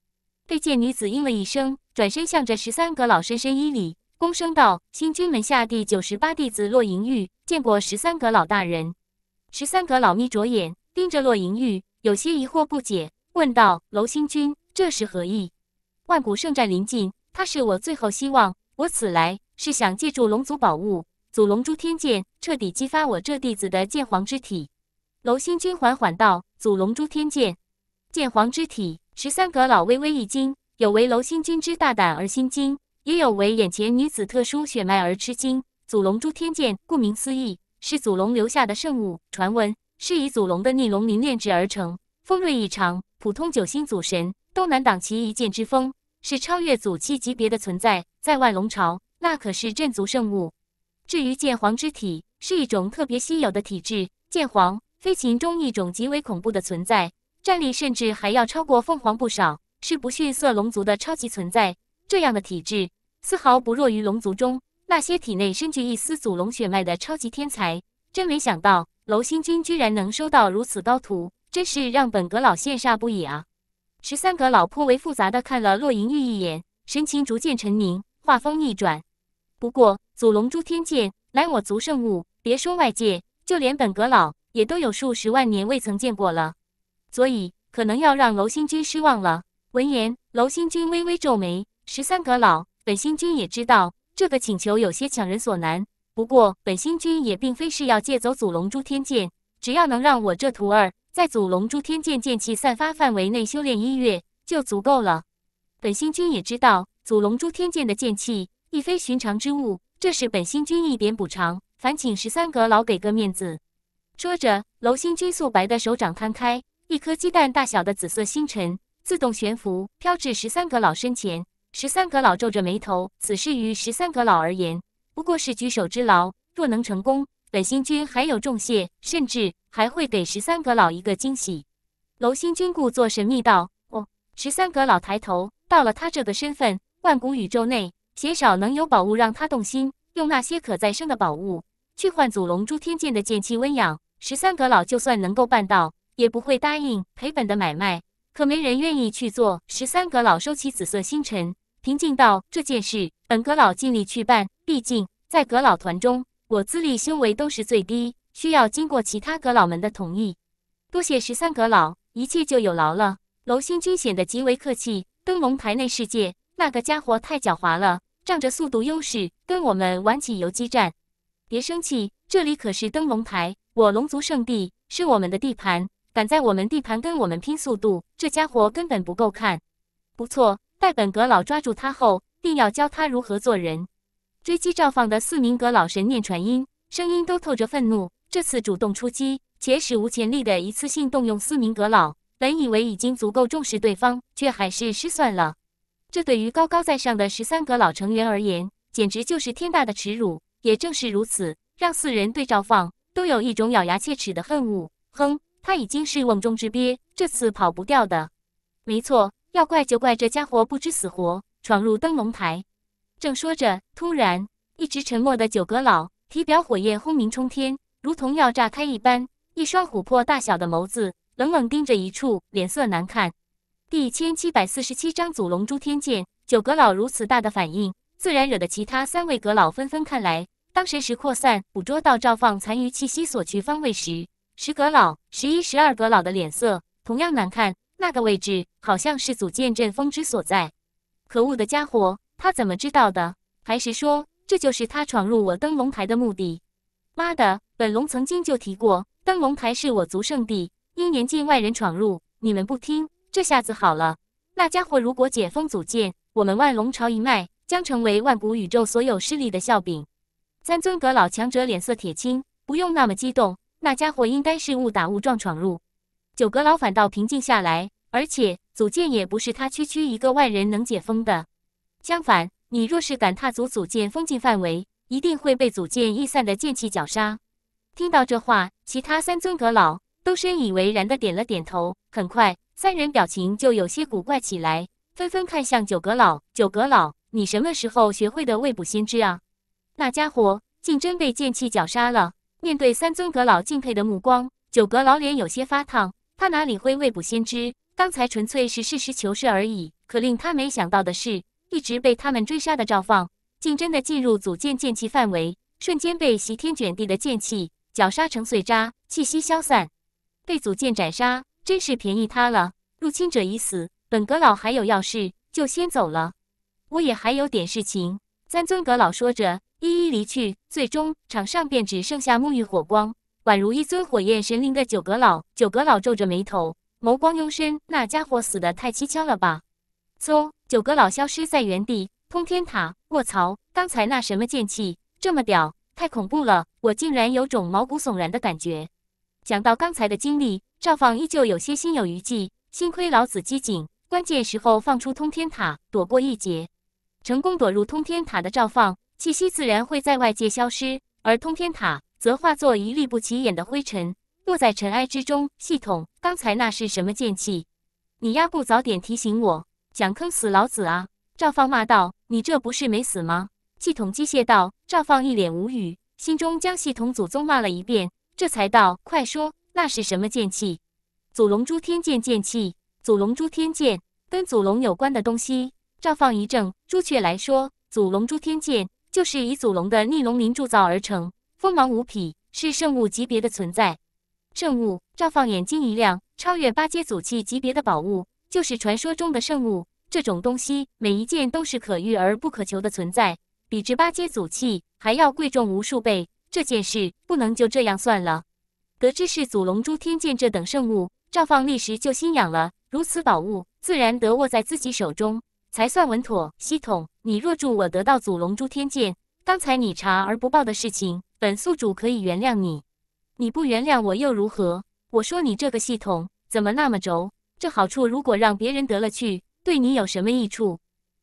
被剑女子应了一声，转身向着十三阁老深深一礼，躬声道：“星君门下第九十八弟子洛银玉，见过十三阁老大人。”十三阁老眯着眼，盯着洛银玉，有些疑惑不解，问道：“娄星君，这是何意？”万古圣战临近，他是我最后希望。我此来是想借助龙族宝物——祖龙珠天剑，彻底激发我这弟子的剑皇之体。”娄星君缓缓道：“祖龙珠天剑。”剑皇之体，十三阁老微微一惊，有为楼星君之大胆而心惊，也有为眼前女子特殊血脉而吃惊。祖龙诛天剑，顾名思义是祖龙留下的圣物，传闻是以祖龙的逆龙鳞炼制而成，锋锐异常，普通九星祖神都难挡其一剑之锋，是超越祖气级别的存在。在外龙朝，那可是镇族圣物。至于剑皇之体，是一种特别稀有的体质，剑皇，飞禽中一种极为恐怖的存在。战力甚至还要超过凤凰不少，是不逊色龙族的超级存在。这样的体质，丝毫不弱于龙族中那些体内深具一丝祖龙血脉的超级天才。真没想到，楼星君居然能收到如此高徒，真是让本阁老羡煞不已啊！十三阁老颇为复杂的看了洛银玉一眼，神情逐渐沉凝。话锋一转，不过祖龙诸天剑，乃我族圣物，别说外界，就连本阁老也都有数十万年未曾见过了。所以，可能要让娄星君失望了。闻言，娄星君微微皱眉。十三阁老，本星君也知道这个请求有些强人所难。不过，本星君也并非是要借走祖龙珠天剑，只要能让我这徒儿在祖龙珠天剑剑气散发范围内修炼一月，就足够了。本星君也知道祖龙珠天剑的剑气亦非寻常之物，这是本星君一点补偿，烦请十三阁老给个面子。说着，娄星君素白的手掌摊开。一颗鸡蛋大小的紫色星辰自动悬浮，飘至十三阁老身前。十三阁老皱着眉头，此事于十三阁老而言不过是举手之劳。若能成功，本星君还有重谢，甚至还会给十三阁老一个惊喜。楼星君故作神秘道：“哦。”十三阁老抬头，到了他这个身份，万古宇宙内鲜少能有宝物让他动心。用那些可再生的宝物去换祖龙诸天剑的剑气温养，十三阁老就算能够办到。也不会答应赔本的买卖，可没人愿意去做。十三阁老收起紫色星辰，平静道：“这件事，本阁老尽力去办。毕竟在阁老团中，我资历、修为都是最低，需要经过其他阁老们的同意。”多谢十三阁老，一切就有劳了。娄星君显得极为客气。登龙台内世界那个家伙太狡猾了，仗着速度优势跟我们玩起游击战。别生气，这里可是登龙台，我龙族圣地，是我们的地盘。敢在我们地盘跟我们拼速度，这家伙根本不够看。不错，待本阁老抓住他后，定要教他如何做人。追击赵放的四名阁老神念传音，声音都透着愤怒。这次主动出击，且史无前例的一次性动用四名阁老，本以为已经足够重视对方，却还是失算了。这对于高高在上的十三阁老成员而言，简直就是天大的耻辱。也正是如此，让四人对赵放都有一种咬牙切齿的恨恶。哼。他已经是瓮中之鳖，这次跑不掉的。没错，要怪就怪这家伙不知死活闯入灯笼台。正说着，突然，一直沉默的九阁老体表火焰轰鸣冲天，如同要炸开一般。一双琥珀大小的眸子冷冷盯着一处，脸色难看。第一千七百四十七章祖龙诛天剑。九阁老如此大的反应，自然惹得其他三位阁老纷纷看来。当神识扩散捕捉到赵放残余气息所去方位时，十阁老、十一、十二阁老的脸色同样难看。那个位置好像是组建阵风之所在。可恶的家伙，他怎么知道的？还是说这就是他闯入我登龙台的目的？妈的，本龙曾经就提过，登龙台是我族圣地，因严禁外人闯入。你们不听，这下子好了。那家伙如果解封组建，我们万龙朝一脉将成为万古宇宙所有势力的笑柄。三尊阁老强者脸色铁青，不用那么激动。那家伙应该是误打误撞闯入，九阁老反倒平静下来，而且组建也不是他区区一个外人能解封的。相反，你若是敢踏足组建封禁范围，一定会被组建易散的剑气绞杀。听到这话，其他三尊阁老都深以为然的点了点头。很快，三人表情就有些古怪起来，纷纷看向九阁老。九阁老，你什么时候学会的未卜先知啊？那家伙竟真被剑气绞杀了。面对三尊阁老敬佩的目光，九阁老脸有些发烫。他哪里会未卜先知？刚才纯粹是事实求是而已。可令他没想到的是，一直被他们追杀的赵放，竟真的进入组建剑气范围，瞬间被席天卷地的剑气绞杀成碎渣，气息消散。被组建斩杀，真是便宜他了。入侵者已死，本阁老还有要事，就先走了。我也还有点事情。三尊阁老说着。一一离去，最终场上便只剩下沐浴火光，宛如一尊火焰神灵的九阁老。九阁老皱着眉头，眸光幽深。那家伙死的太蹊跷了吧？嗖！九阁老消失在原地。通天塔！卧槽！刚才那什么剑气这么屌？太恐怖了！我竟然有种毛骨悚然的感觉。讲到刚才的经历，赵放依旧有些心有余悸。幸亏老子机警，关键时候放出通天塔，躲过一劫，成功躲入通天塔的赵放。气息自然会在外界消失，而通天塔则化作一粒不起眼的灰尘，落在尘埃之中。系统，刚才那是什么剑气？你丫不早点提醒我，想坑死老子啊！赵放骂道：“你这不是没死吗？”系统机械道。赵放一脸无语，心中将系统祖宗骂了一遍，这才道：“快说，那是什么剑气？”“祖龙珠天剑剑气。”“祖龙珠天剑，跟祖龙有关的东西。”赵放一怔：“朱雀来说，祖龙珠天剑。”就是以祖龙的逆龙鳞铸造而成，锋芒无匹，是圣物级别的存在。圣物，赵放眼睛一亮，超越八阶祖器级别的宝物，就是传说中的圣物。这种东西，每一件都是可遇而不可求的存在，比之八阶祖器还要贵重无数倍。这件事不能就这样算了。得知是祖龙诸天剑这等圣物，赵放立时就心痒了。如此宝物，自然得握在自己手中。才算稳妥。系统，你若助我得到祖龙诸天剑，刚才你查而不报的事情，本宿主可以原谅你。你不原谅我又如何？我说你这个系统怎么那么轴？这好处如果让别人得了去，对你有什么益处？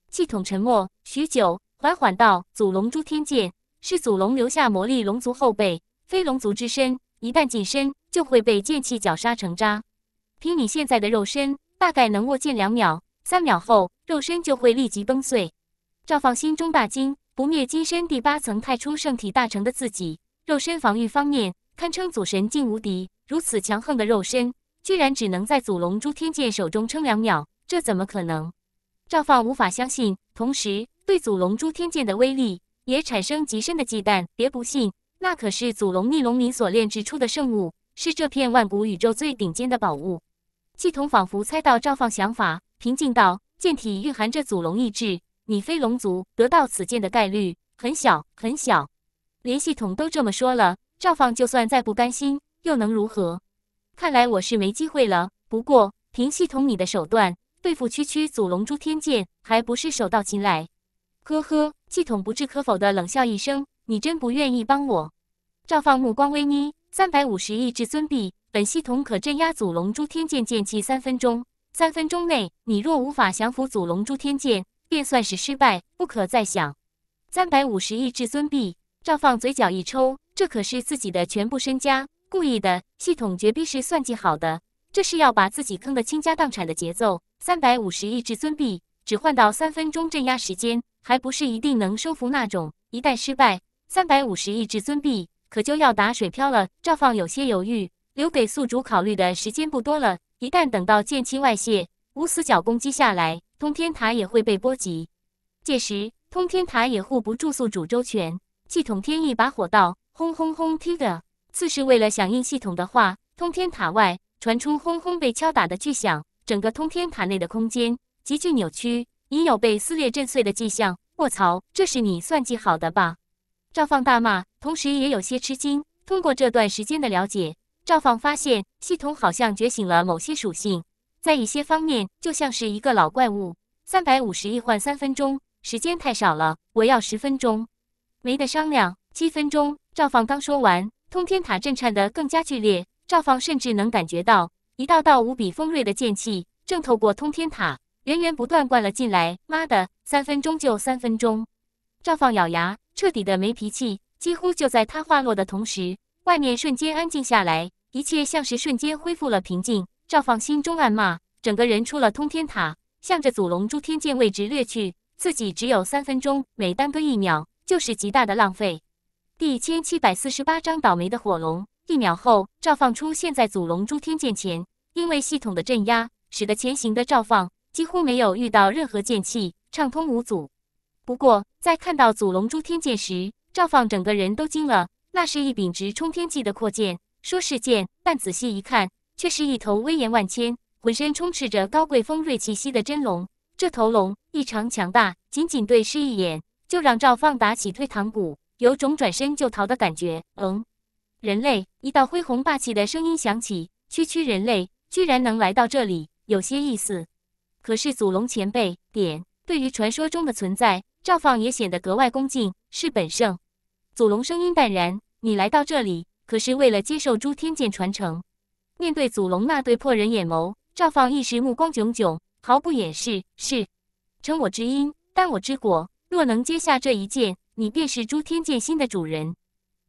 系统沉默许久，缓缓道：“祖龙诸天剑是祖龙留下魔力，龙族后辈非龙族之身，一旦近身就会被剑气绞杀成渣。凭你现在的肉身，大概能握剑两秒，三秒后。”肉身就会立即崩碎。赵放心中大惊，不灭金身第八层太初圣体大成的自己，肉身防御方面堪称祖神境无敌。如此强横的肉身，居然只能在祖龙诸天剑手中撑两秒，这怎么可能？赵放无法相信，同时对祖龙诸天剑的威力也产生极深的忌惮。别不信，那可是祖龙逆龙鳞所炼制出的圣物，是这片万古宇宙最顶尖的宝物。系统仿佛猜到赵放想法，平静道。剑体蕴含着祖龙意志，你非龙族，得到此剑的概率很小很小，连系统都这么说了，赵放就算再不甘心，又能如何？看来我是没机会了。不过凭系统你的手段，对付区区祖龙诛天剑，还不是手到擒来？呵呵，系统不置可否的冷笑一声，你真不愿意帮我？赵放目光微眯，三百五十亿至尊币，本系统可镇压祖龙诛天剑剑气三分钟。三分钟内，你若无法降服祖龙诛天剑，便算是失败，不可再想。三百五十亿至尊币，赵放嘴角一抽，这可是自己的全部身家，故意的，系统绝逼是算计好的，这是要把自己坑得倾家荡产的节奏。三百五十亿至尊币，只换到三分钟镇压时间，还不是一定能收服那种？一旦失败，三百五十亿至尊币可就要打水漂了。赵放有些犹豫，留给宿主考虑的时间不多了。一旦等到剑气外泄，无死角攻击下来，通天塔也会被波及。届时，通天塔也护不住宿主周全。系统添一把火道：轰轰轰！听的。次是为了响应系统的话，通天塔外传出轰轰被敲打的巨响，整个通天塔内的空间急剧扭曲，已有被撕裂震碎的迹象。卧槽，这是你算计好的吧？赵放大骂，同时也有些吃惊。通过这段时间的了解。赵放发现系统好像觉醒了某些属性，在一些方面就像是一个老怪物。三百五十亿换三分钟，时间太少了，我要十分钟，没得商量。七分钟。赵放刚说完，通天塔震颤得更加剧烈，赵放甚至能感觉到一道道无比锋锐的剑气正透过通天塔源源不断灌了进来。妈的，三分钟就三分钟！赵放咬牙，彻底的没脾气。几乎就在他话落的同时，外面瞬间安静下来。一切像是瞬间恢复了平静，赵放心中暗骂，整个人出了通天塔，向着祖龙诸天剑位置掠去。自己只有三分钟，每耽搁一秒就是极大的浪费。第一千七百四十八章倒霉的火龙。一秒后，赵放出现在祖龙诸天剑前，因为系统的镇压，使得前行的赵放几乎没有遇到任何剑气，畅通无阻。不过，在看到祖龙诸天剑时，赵放整个人都惊了，那是一柄直冲天际的阔剑。说是剑，但仔细一看，却是一头威严万千、浑身充斥着高贵锋锐气息的真龙。这头龙异常强大，仅仅对视一眼，就让赵放打起退堂鼓，有种转身就逃的感觉。嗯，人类，一道恢宏霸气的声音响起：“区区人类，居然能来到这里，有些意思。”可是祖龙前辈，点对于传说中的存在，赵放也显得格外恭敬。是本圣，祖龙声音淡然：“你来到这里。”可是为了接受诸天剑传承，面对祖龙那对破人眼眸，赵放一时目光炯炯，毫不掩饰。是，承我之因，担我之果。若能接下这一剑，你便是诸天剑心的主人，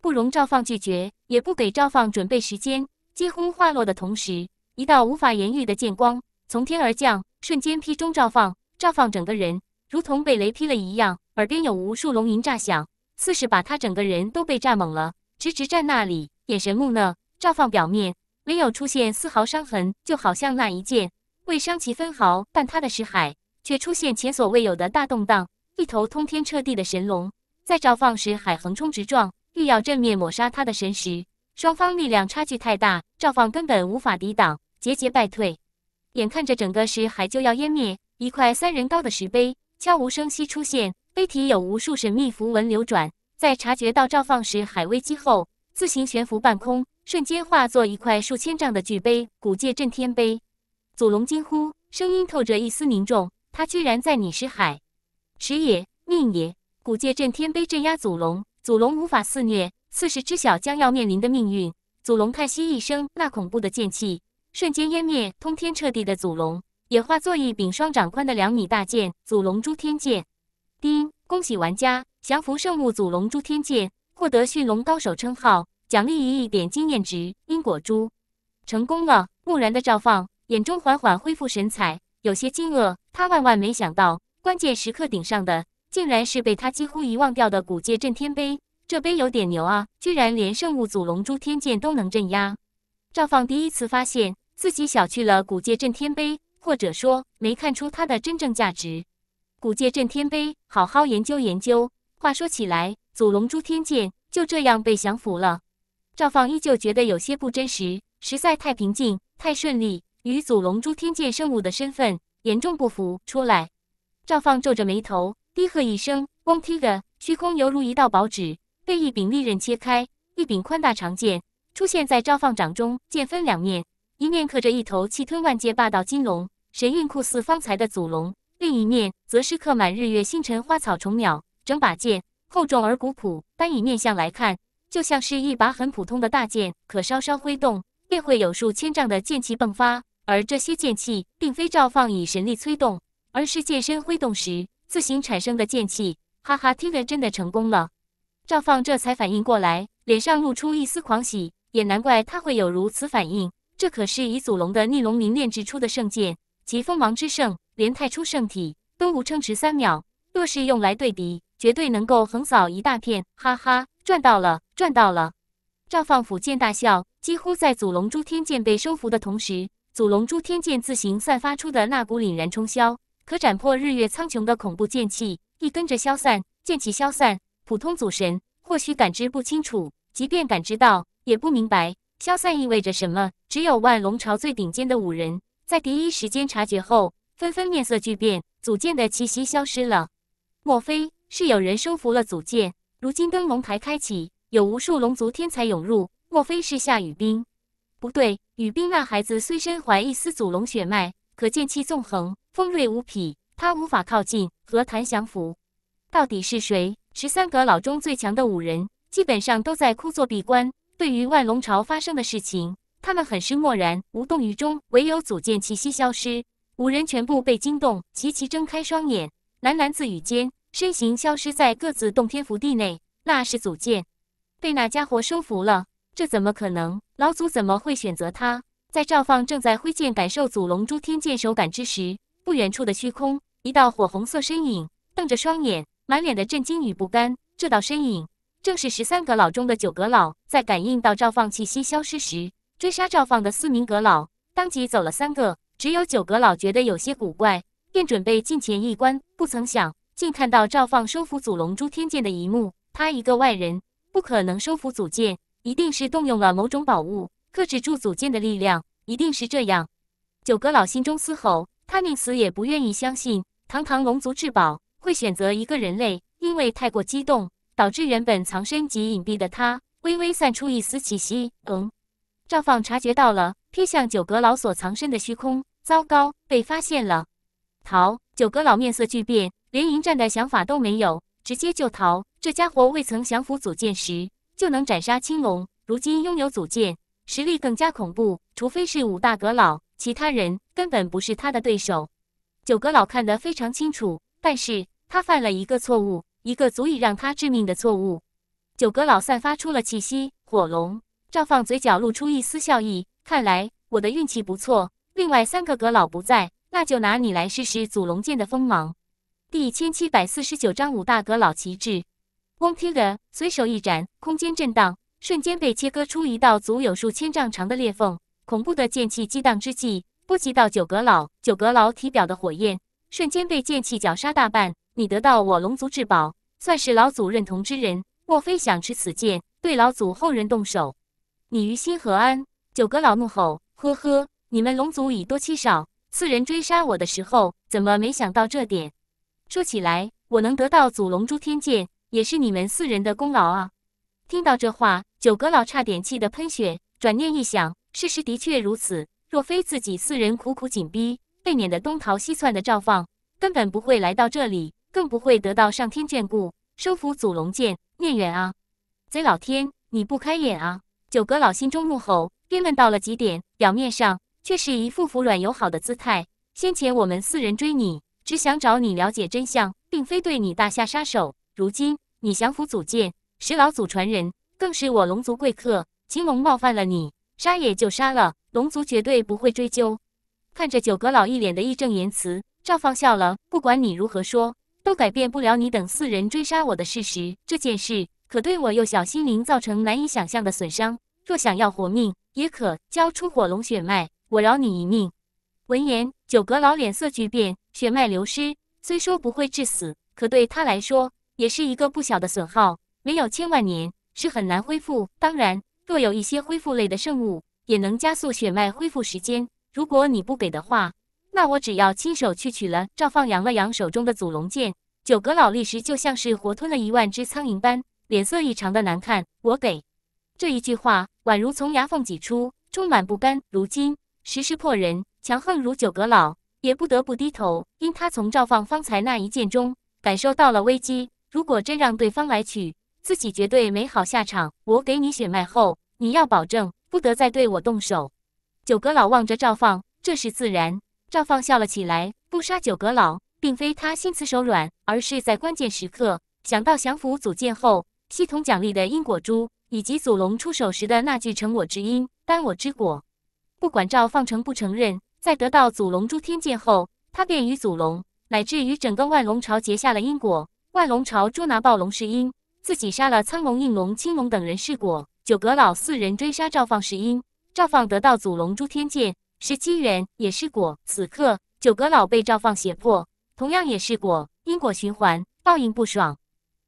不容赵放拒绝，也不给赵放准备时间。几乎化落的同时，一道无法言喻的剑光从天而降，瞬间劈中赵放。赵放整个人如同被雷劈了一样，耳边有无数龙吟炸响，似是把他整个人都被炸懵了。直直站那里，眼神木讷。赵放表面没有出现丝毫伤痕，就好像那一剑未伤其分毫，但他的识海却出现前所未有的大动荡。一头通天彻地的神龙在赵放时海横冲直撞，欲要正面抹杀他的神识，双方力量差距太大，赵放根本无法抵挡，节节败退。眼看着整个石海就要湮灭，一块三人高的石碑悄无声息出现，碑体有无数神秘符文流转。在察觉到赵放石海危机后，自行悬浮半空，瞬间化作一块数千丈的巨碑——古界震天碑。祖龙惊呼，声音透着一丝凝重：“他居然在你识海，识也命也！古界震天碑镇压祖龙，祖龙无法肆虐，似是知晓将要面临的命运。”祖龙叹息一声，那恐怖的剑气瞬间湮灭，通天彻地的祖龙也化作一柄双掌宽的两米大剑——祖龙诛天剑。叮，恭喜玩家降服圣物祖龙珠天剑，获得驯龙高手称号，奖励一亿点经验值、因果珠。成功了！木然的赵放眼中缓缓恢复神采，有些惊愕。他万万没想到，关键时刻顶上的竟然是被他几乎遗忘掉的古界震天碑。这碑有点牛啊，居然连圣物祖龙珠天剑都能镇压。赵放第一次发现自己小觑了古界震天碑，或者说没看出它的真正价值。古界震天碑，好好研究研究。话说起来，祖龙诛天剑就这样被降服了。赵放依旧觉得有些不真实，实在太平静、太顺利，与祖龙诛天剑圣物的身份严重不符。出来，赵放皱着眉头低喝一声，嗡的虚空犹如一道薄纸被一柄利刃切开，一柄宽大长剑出现在赵放掌中，剑分两面，一面刻着一头气吞万界、霸道金龙，神韵酷似方才的祖龙。另一面则是刻满日月星辰花草虫鸟，整把剑厚重而古朴。单以面相来看，就像是一把很普通的大剑，可稍稍挥动便会有数千丈的剑气迸发。而这些剑气并非赵放以神力催动，而是剑身挥动时自行产生的剑气。哈哈，听着真的成功了！赵放这才反应过来，脸上露出一丝狂喜。也难怪他会有如此反应，这可是以祖龙的逆龙明炼制出的圣剑，其锋芒之盛。连太初圣体都无撑持三秒，若是用来对敌，绝对能够横扫一大片！哈哈，赚到了，赚到了！赵放甫见大笑，几乎在祖龙诸天剑被收服的同时，祖龙诸天剑自行散发出的那股凛然冲霄，可斩破日月苍穹的恐怖剑气，亦跟着消散。剑气消散，普通祖神或许感知不清楚，即便感知到，也不明白消散意味着什么。只有万龙朝最顶尖的五人在第一时间察觉后。纷纷面色巨变，祖剑的气息消失了。莫非是有人收服了祖剑？如今登龙台开启，有无数龙族天才涌入。莫非是夏雨冰？不对，雨冰那孩子虽身怀一丝祖龙血脉，可剑气纵横，锋锐无匹，他无法靠近，何谈降服？到底是谁？十三阁老中最强的五人，基本上都在枯坐闭关。对于万龙朝发生的事情，他们很是漠然，无动于衷。唯有祖剑气息消失。五人全部被惊动，齐齐睁开双眼，喃喃自语间，身形消失在各自洞天福地内。那是祖剑，被那家伙收服了？这怎么可能？老祖怎么会选择他？在赵放正在挥剑感受祖龙诸天剑手感之时，不远处的虚空，一道火红色身影瞪着双眼，满脸的震惊与不甘。这道身影正是十三阁老中的九阁老。在感应到赵放气息消失时，追杀赵放的四名阁老当即走了三个。只有九阁老觉得有些古怪，便准备进前一观，不曾想竟看到赵放收服祖龙诛天剑的一幕。他一个外人不可能收服祖剑，一定是动用了某种宝物克制住祖剑的力量，一定是这样。九阁老心中嘶吼，他宁死也不愿意相信堂堂龙族至宝会选择一个人类。因为太过激动，导致原本藏身及隐蔽的他微微散出一丝气息。嗯，赵放察觉到了，瞥向九阁老所藏身的虚空。糟糕，被发现了！逃！九阁老面色巨变，连迎战的想法都没有，直接就逃。这家伙未曾降服祖剑时就能斩杀青龙，如今拥有祖剑，实力更加恐怖。除非是五大阁老，其他人根本不是他的对手。九阁老看得非常清楚，但是他犯了一个错误，一个足以让他致命的错误。九阁老散发出了气息，火龙赵放嘴角露出一丝笑意，看来我的运气不错。另外三个阁老不在，那就拿你来试试祖龙剑的锋芒。第千七百四十九章五大阁老旗帜。嗡！听着，随手一斩，空间震荡，瞬间被切割出一道足有数千丈长的裂缝。恐怖的剑气激荡之际，波及到九阁老。九阁老体表的火焰瞬间被剑气绞杀大半。你得到我龙族至宝，算是老祖认同之人。莫非想持此剑对老祖后人动手？你于心何安？九阁老怒吼：“呵呵！”你们龙族以多欺少，四人追杀我的时候，怎么没想到这点？说起来，我能得到祖龙诸天剑，也是你们四人的功劳啊！听到这话，九阁老差点气得喷血。转念一想，事实的确如此。若非自己四人苦苦紧逼，被撵得东逃西窜的赵放，根本不会来到这里，更不会得到上天眷顾，收服祖龙剑。孽缘啊！贼老天，你不开眼啊！九阁老心中怒吼，郁闷到了极点。表面上，却是一副服软友好的姿态。先前我们四人追你，只想找你了解真相，并非对你大下杀手。如今你降服祖剑，是老祖传人，更是我龙族贵客。青龙冒犯了你，杀也就杀了，龙族绝对不会追究。看着九阁老一脸的义正言辞，赵放笑了。不管你如何说，都改变不了你等四人追杀我的事实。这件事可对我幼小心灵造成难以想象的损伤。若想要活命，也可交出火龙血脉。我饶你一命。闻言，九阁老脸色巨变，血脉流失虽说不会致死，可对他来说也是一个不小的损耗，没有千万年是很难恢复。当然，若有一些恢复类的圣物，也能加速血脉恢复时间。如果你不给的话，那我只要亲手去取了。赵放扬了扬手中的祖龙剑，九阁老立时就像是活吞了一万只苍蝇般，脸色异常的难看。我给这一句话，宛如从牙缝挤出，充满不甘。如今。实施破人强横如九阁老，也不得不低头。因他从赵放方才那一剑中感受到了危机。如果真让对方来取，自己绝对没好下场。我给你血脉后，你要保证不得再对我动手。九阁老望着赵放，这是自然。赵放笑了起来。不杀九阁老，并非他心慈手软，而是在关键时刻想到降服组建后，系统奖励的因果珠，以及祖龙出手时的那句“成我之因，担我之果”。不管赵放承不承认，在得到祖龙诸天剑后，他便与祖龙，乃至于整个万龙朝结下了因果。万龙朝捉拿暴龙是因，自己杀了苍龙、应龙、青龙等人是果。九阁老四人追杀赵放是因，赵放得到祖龙诸天剑是机缘也是果。此刻，九阁老被赵放胁迫，同样也是果。因果循环，报应不爽。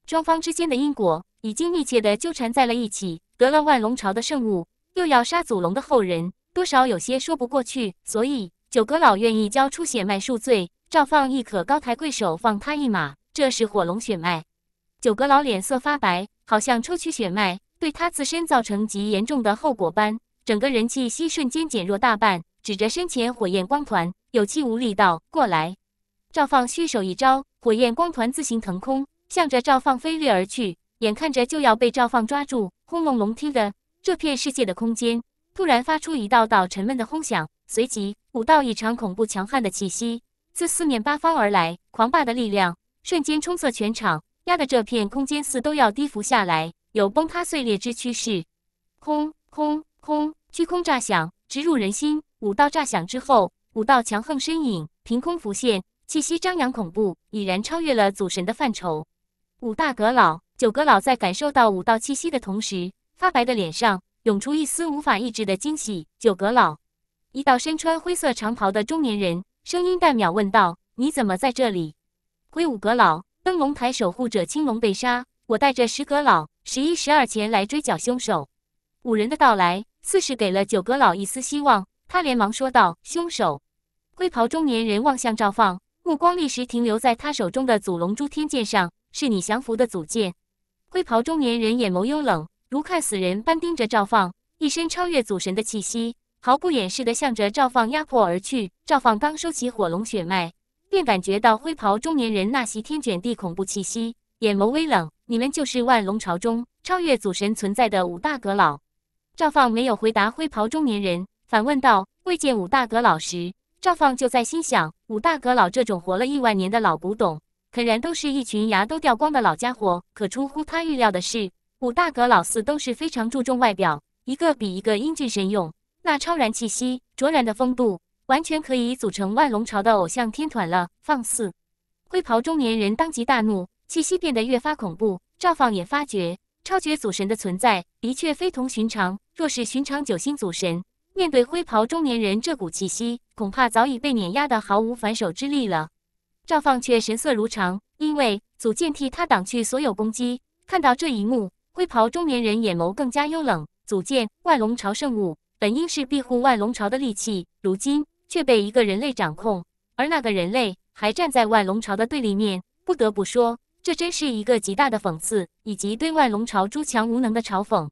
双方之间的因果已经密切地纠缠在了一起。得了万龙朝的圣物，又要杀祖龙的后人。多少有些说不过去，所以九阁老愿意交出血脉赎罪，赵放亦可高抬贵手放他一马。这是火龙血脉，九阁老脸色发白，好像抽取血脉对他自身造成极严重的后果般，整个人气息瞬间减弱大半，指着身前火焰光团，有气无力道：“过来。”赵放虚手一招，火焰光团自行腾空，向着赵放飞掠而去，眼看着就要被赵放抓住，轰隆隆，听的这片世界的空间。突然发出一道道沉闷的轰响，随即五道异常恐怖强悍的气息自四面八方而来，狂霸的力量瞬间冲斥全场，压得这片空间似都要低伏下来，有崩塌碎裂之趋势。轰轰轰！虚空炸响，直入人心。五道炸响之后，五道强横身影凭空浮现，气息张扬恐怖，已然超越了祖神的范畴。五大阁老、九阁老在感受到五道气息的同时，发白的脸上。涌出一丝无法抑制的惊喜。九阁老，一道身穿灰色长袍的中年人声音淡渺问道：“你怎么在这里？”“灰五阁老，登龙台守护者青龙被杀，我带着十阁老、十一、十二前来追剿凶手。”五人的到来，似是给了九阁老一丝希望。他连忙说道：“凶手。”灰袍中年人望向赵放，目光立时停留在他手中的祖龙珠天剑上。“是你降服的祖剑。”灰袍中年人眼眸幽冷。如看死人般盯着赵放，一身超越祖神的气息，毫不掩饰地向着赵放压迫而去。赵放刚收起火龙血脉，便感觉到灰袍中年人那袭天卷地恐怖气息，眼眸微冷：“你们就是万龙朝中超越祖神存在的五大阁老。”赵放没有回答灰袍中年人，反问道：“未见五大阁老时，赵放就在心想，五大阁老这种活了亿万年的老古董，肯然都是一群牙都掉光的老家伙。可出乎他预料的是。”五大阁老四都是非常注重外表，一个比一个英俊神勇，那超然气息、卓然的风度，完全可以组成万龙朝的偶像天团了。放肆！灰袍中年人当即大怒，气息变得越发恐怖。赵放也发觉，超绝祖神的存在的确非同寻常。若是寻常九星祖神，面对灰袍中年人这股气息，恐怕早已被碾压得毫无反手之力了。赵放却神色如常，因为祖剑替他挡去所有攻击。看到这一幕。灰袍中年人眼眸更加幽冷，组建万龙朝圣物本应是庇护万龙朝的利器，如今却被一个人类掌控，而那个人类还站在万龙朝的对立面。不得不说，这真是一个极大的讽刺，以及对万龙朝诸强无能的嘲讽。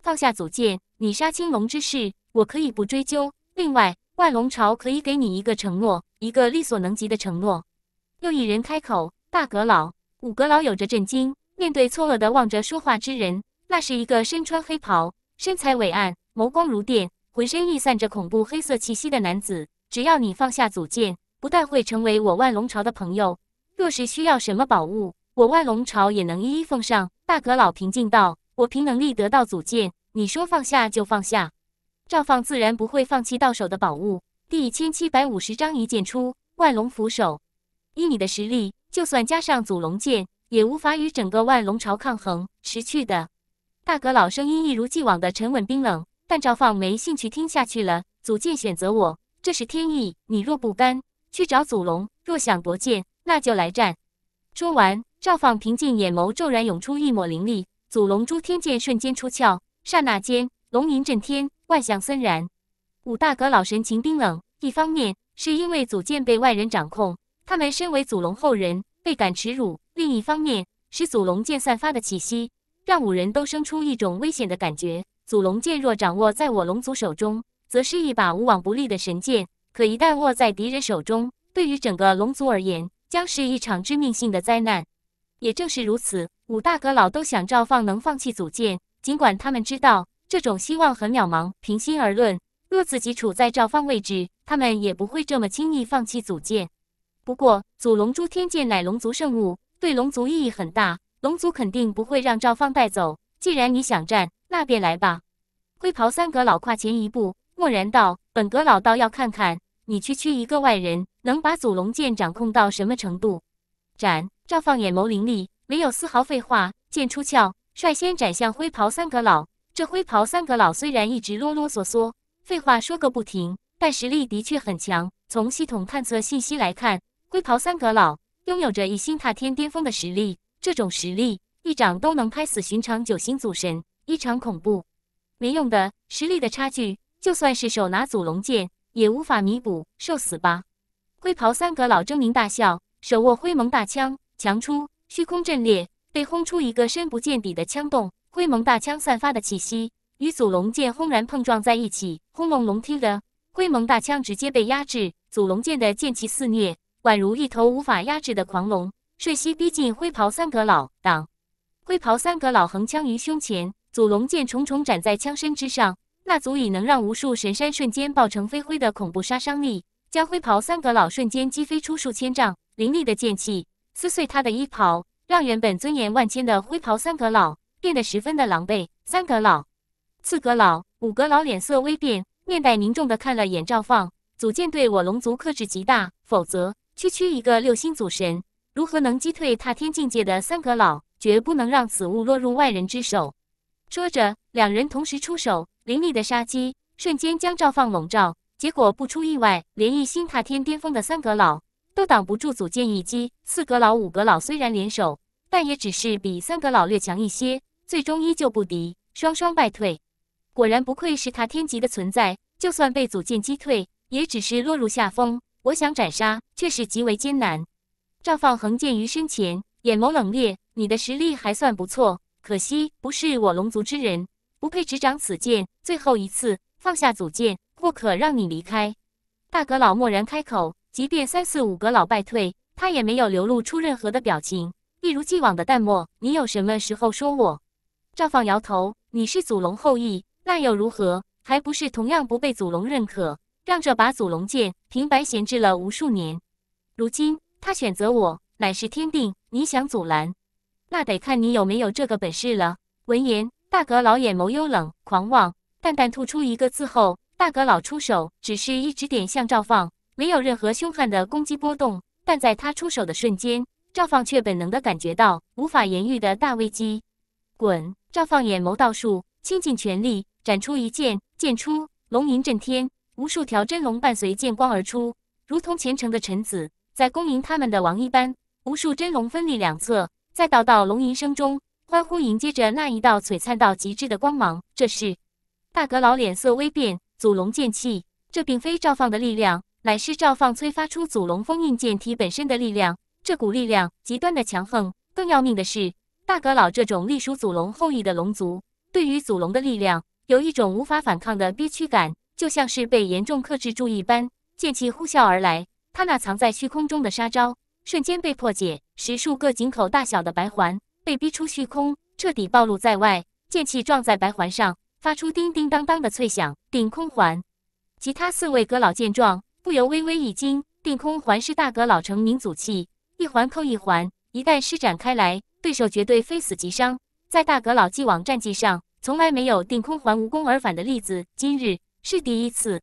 放下组建你杀青龙之事，我可以不追究。另外，万龙朝可以给你一个承诺，一个力所能及的承诺。又一人开口：“大阁老，五阁老有着震惊。”面对错愕的望着说话之人，那是一个身穿黑袍、身材伟岸、眸光如电、浑身溢散着恐怖黑色气息的男子。只要你放下组件，不但会成为我万龙朝的朋友，若是需要什么宝物，我万龙朝也能一一奉上。大阁老平静道：“我凭能力得到组件，你说放下就放下。”赵放自然不会放弃到手的宝物。第一千七百五十章一剑出，万龙俯首。依你的实力，就算加上祖龙剑。也无法与整个万龙朝抗衡。识趣的，大阁老声音一如既往的沉稳冰冷，但赵放没兴趣听下去了。祖剑选择我，这是天意。你若不甘，去找祖龙；若想夺剑，那就来战。说完，赵放平静眼眸骤然涌出一抹凌厉。祖龙诸天剑瞬间出鞘，刹那间龙吟震天，万象森然。五大阁老神情冰冷，一方面是因为祖剑被外人掌控，他们身为祖龙后人。倍感耻辱。另一方面，是祖龙剑散发的气息，让五人都生出一种危险的感觉。祖龙剑若掌握在我龙族手中，则是一把无往不利的神剑；可一旦握在敌人手中，对于整个龙族而言，将是一场致命性的灾难。也正是如此，五大阁老都想赵放能放弃祖剑，尽管他们知道这种希望很渺茫。平心而论，若自己处在赵放位置，他们也不会这么轻易放弃祖剑。不过，祖龙诸天剑乃龙族圣物，对龙族意义很大，龙族肯定不会让赵放带走。既然你想战，那便来吧。灰袍三阁老跨前一步，漠然道：“本阁老倒要看看，你区区一个外人，能把祖龙剑掌控到什么程度？”斩赵放眼眸凌厉，没有丝毫废话，剑出鞘，率先斩向灰袍三阁老。这灰袍三阁老虽然一直啰啰嗦嗦，废话说个不停，但实力的确很强。从系统探测信息来看。灰袍三阁老拥有着一星踏天巅峰的实力，这种实力一掌都能拍死寻常九星祖神，异常恐怖。没用的，实力的差距，就算是手拿祖龙剑也无法弥补，受死吧！灰袍三阁老狰狞大笑，手握灰蒙大枪，强出虚空阵裂，被轰出一个深不见底的枪洞。灰蒙大枪散发的气息与祖龙剑轰然碰撞在一起，轰隆隆听的，灰蒙大枪直接被压制，祖龙剑的剑气肆虐。宛如一头无法压制的狂龙，瞬息逼近灰袍三阁老。挡！灰袍三阁老横枪于胸前，祖龙剑重重斩在枪身之上，那足以能让无数神山瞬间爆成飞灰的恐怖杀伤力，将灰袍三阁老瞬间击飞出数千丈。凌厉的剑气撕碎他的衣袍，让原本尊严万千的灰袍三阁老变得十分的狼狈。三阁老、四阁老、五阁老脸色微变，面带凝重的看了眼赵放。祖剑对我龙族克制极大，否则。区区一个六星祖神，如何能击退踏天境界的三阁老？绝不能让此物落入外人之手。说着，两人同时出手，凌厉的杀机瞬间将赵放笼罩。结果不出意外，连一星踏天巅峰的三阁老都挡不住组建一击。四阁老、五阁老虽然联手，但也只是比三阁老略强一些，最终依旧不敌，双双败退。果然不愧是踏天级的存在，就算被组建击退，也只是落入下风。我想斩杀，却是极为艰难。赵放横剑于身前，眼眸冷冽。你的实力还算不错，可惜不是我龙族之人，不配执掌此剑。最后一次，放下祖剑，不可让你离开。大阁老默然开口，即便三四五阁老败退，他也没有流露出任何的表情，一如既往的淡漠。你有什么时候说我？赵放摇头。你是祖龙后裔，那又如何？还不是同样不被祖龙认可，让这把祖龙剑。平白闲置了无数年，如今他选择我，乃是天定。你想阻拦，那得看你有没有这个本事了。闻言，大阁老眼眸幽冷，狂妄，淡淡吐出一个字后，大阁老出手，只是一指点向赵放，没有任何凶悍的攻击波动。但在他出手的瞬间，赵放却本能的感觉到无法言喻的大危机。滚！赵放眼眸倒竖，倾尽全力斩出一剑，剑出，龙吟震天。无数条真龙伴随剑光而出，如同虔诚的臣子在恭迎他们的王一般。无数真龙分立两侧，在道道龙吟声中，欢呼迎接着那一道璀璨到极致的光芒。这是大阁老脸色微变。祖龙剑气，这并非赵放的力量，乃是赵放催发出祖龙封印剑体本身的力量。这股力量极端的强横，更要命的是，大阁老这种隶属祖龙后裔的龙族，对于祖龙的力量有一种无法反抗的憋屈感。就像是被严重克制住一般，剑气呼啸而来，他那藏在虚空中的杀招瞬间被破解。十数个井口大小的白环被逼出虚空，彻底暴露在外。剑气撞在白环上，发出叮叮当当的脆响。定空环，其他四位阁老见状，不由微微一惊。定空环是大阁老成名祖器，一环扣一环，一旦施展开来，对手绝对非死即伤。在大阁老既往战绩上，从来没有定空环无功而返的例子。今日。是第一次，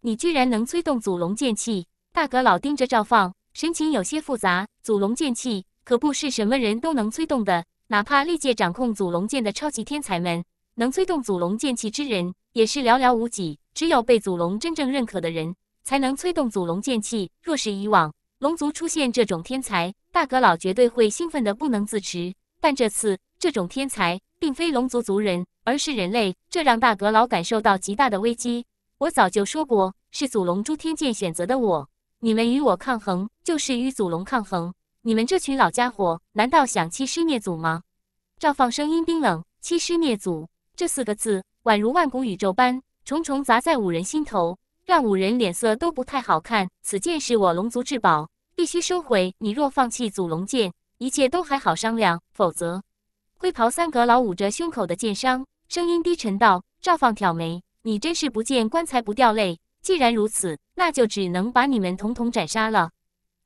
你居然能催动祖龙剑气！大阁老盯着赵放，神情有些复杂。祖龙剑气可不是什么人都能催动的，哪怕历届掌控祖龙剑的超级天才们，能催动祖龙剑气之人也是寥寥无几。只有被祖龙真正认可的人，才能催动祖龙剑气。若是以往，龙族出现这种天才，大阁老绝对会兴奋的不能自持。但这次，这种天才……并非龙族族人，而是人类，这让大阁老感受到极大的危机。我早就说过，是祖龙诸天剑选择的我。你们与我抗衡，就是与祖龙抗衡。你们这群老家伙，难道想欺师灭祖吗？赵放声音冰冷，欺师灭祖这四个字宛如万古宇宙般重重砸在五人心头，让五人脸色都不太好看。此剑是我龙族至宝，必须收回。你若放弃祖龙剑，一切都还好商量；否则，灰袍三阁老捂着胸口的剑伤，声音低沉道：“赵放挑眉，你真是不见棺材不掉泪。既然如此，那就只能把你们统统斩杀了。”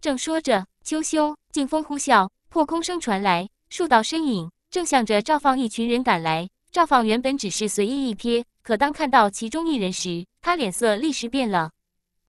正说着，秋咻，劲风呼啸，破空声传来，数道身影正向着赵放一群人赶来。赵放原本只是随意一瞥，可当看到其中一人时，他脸色立时变了。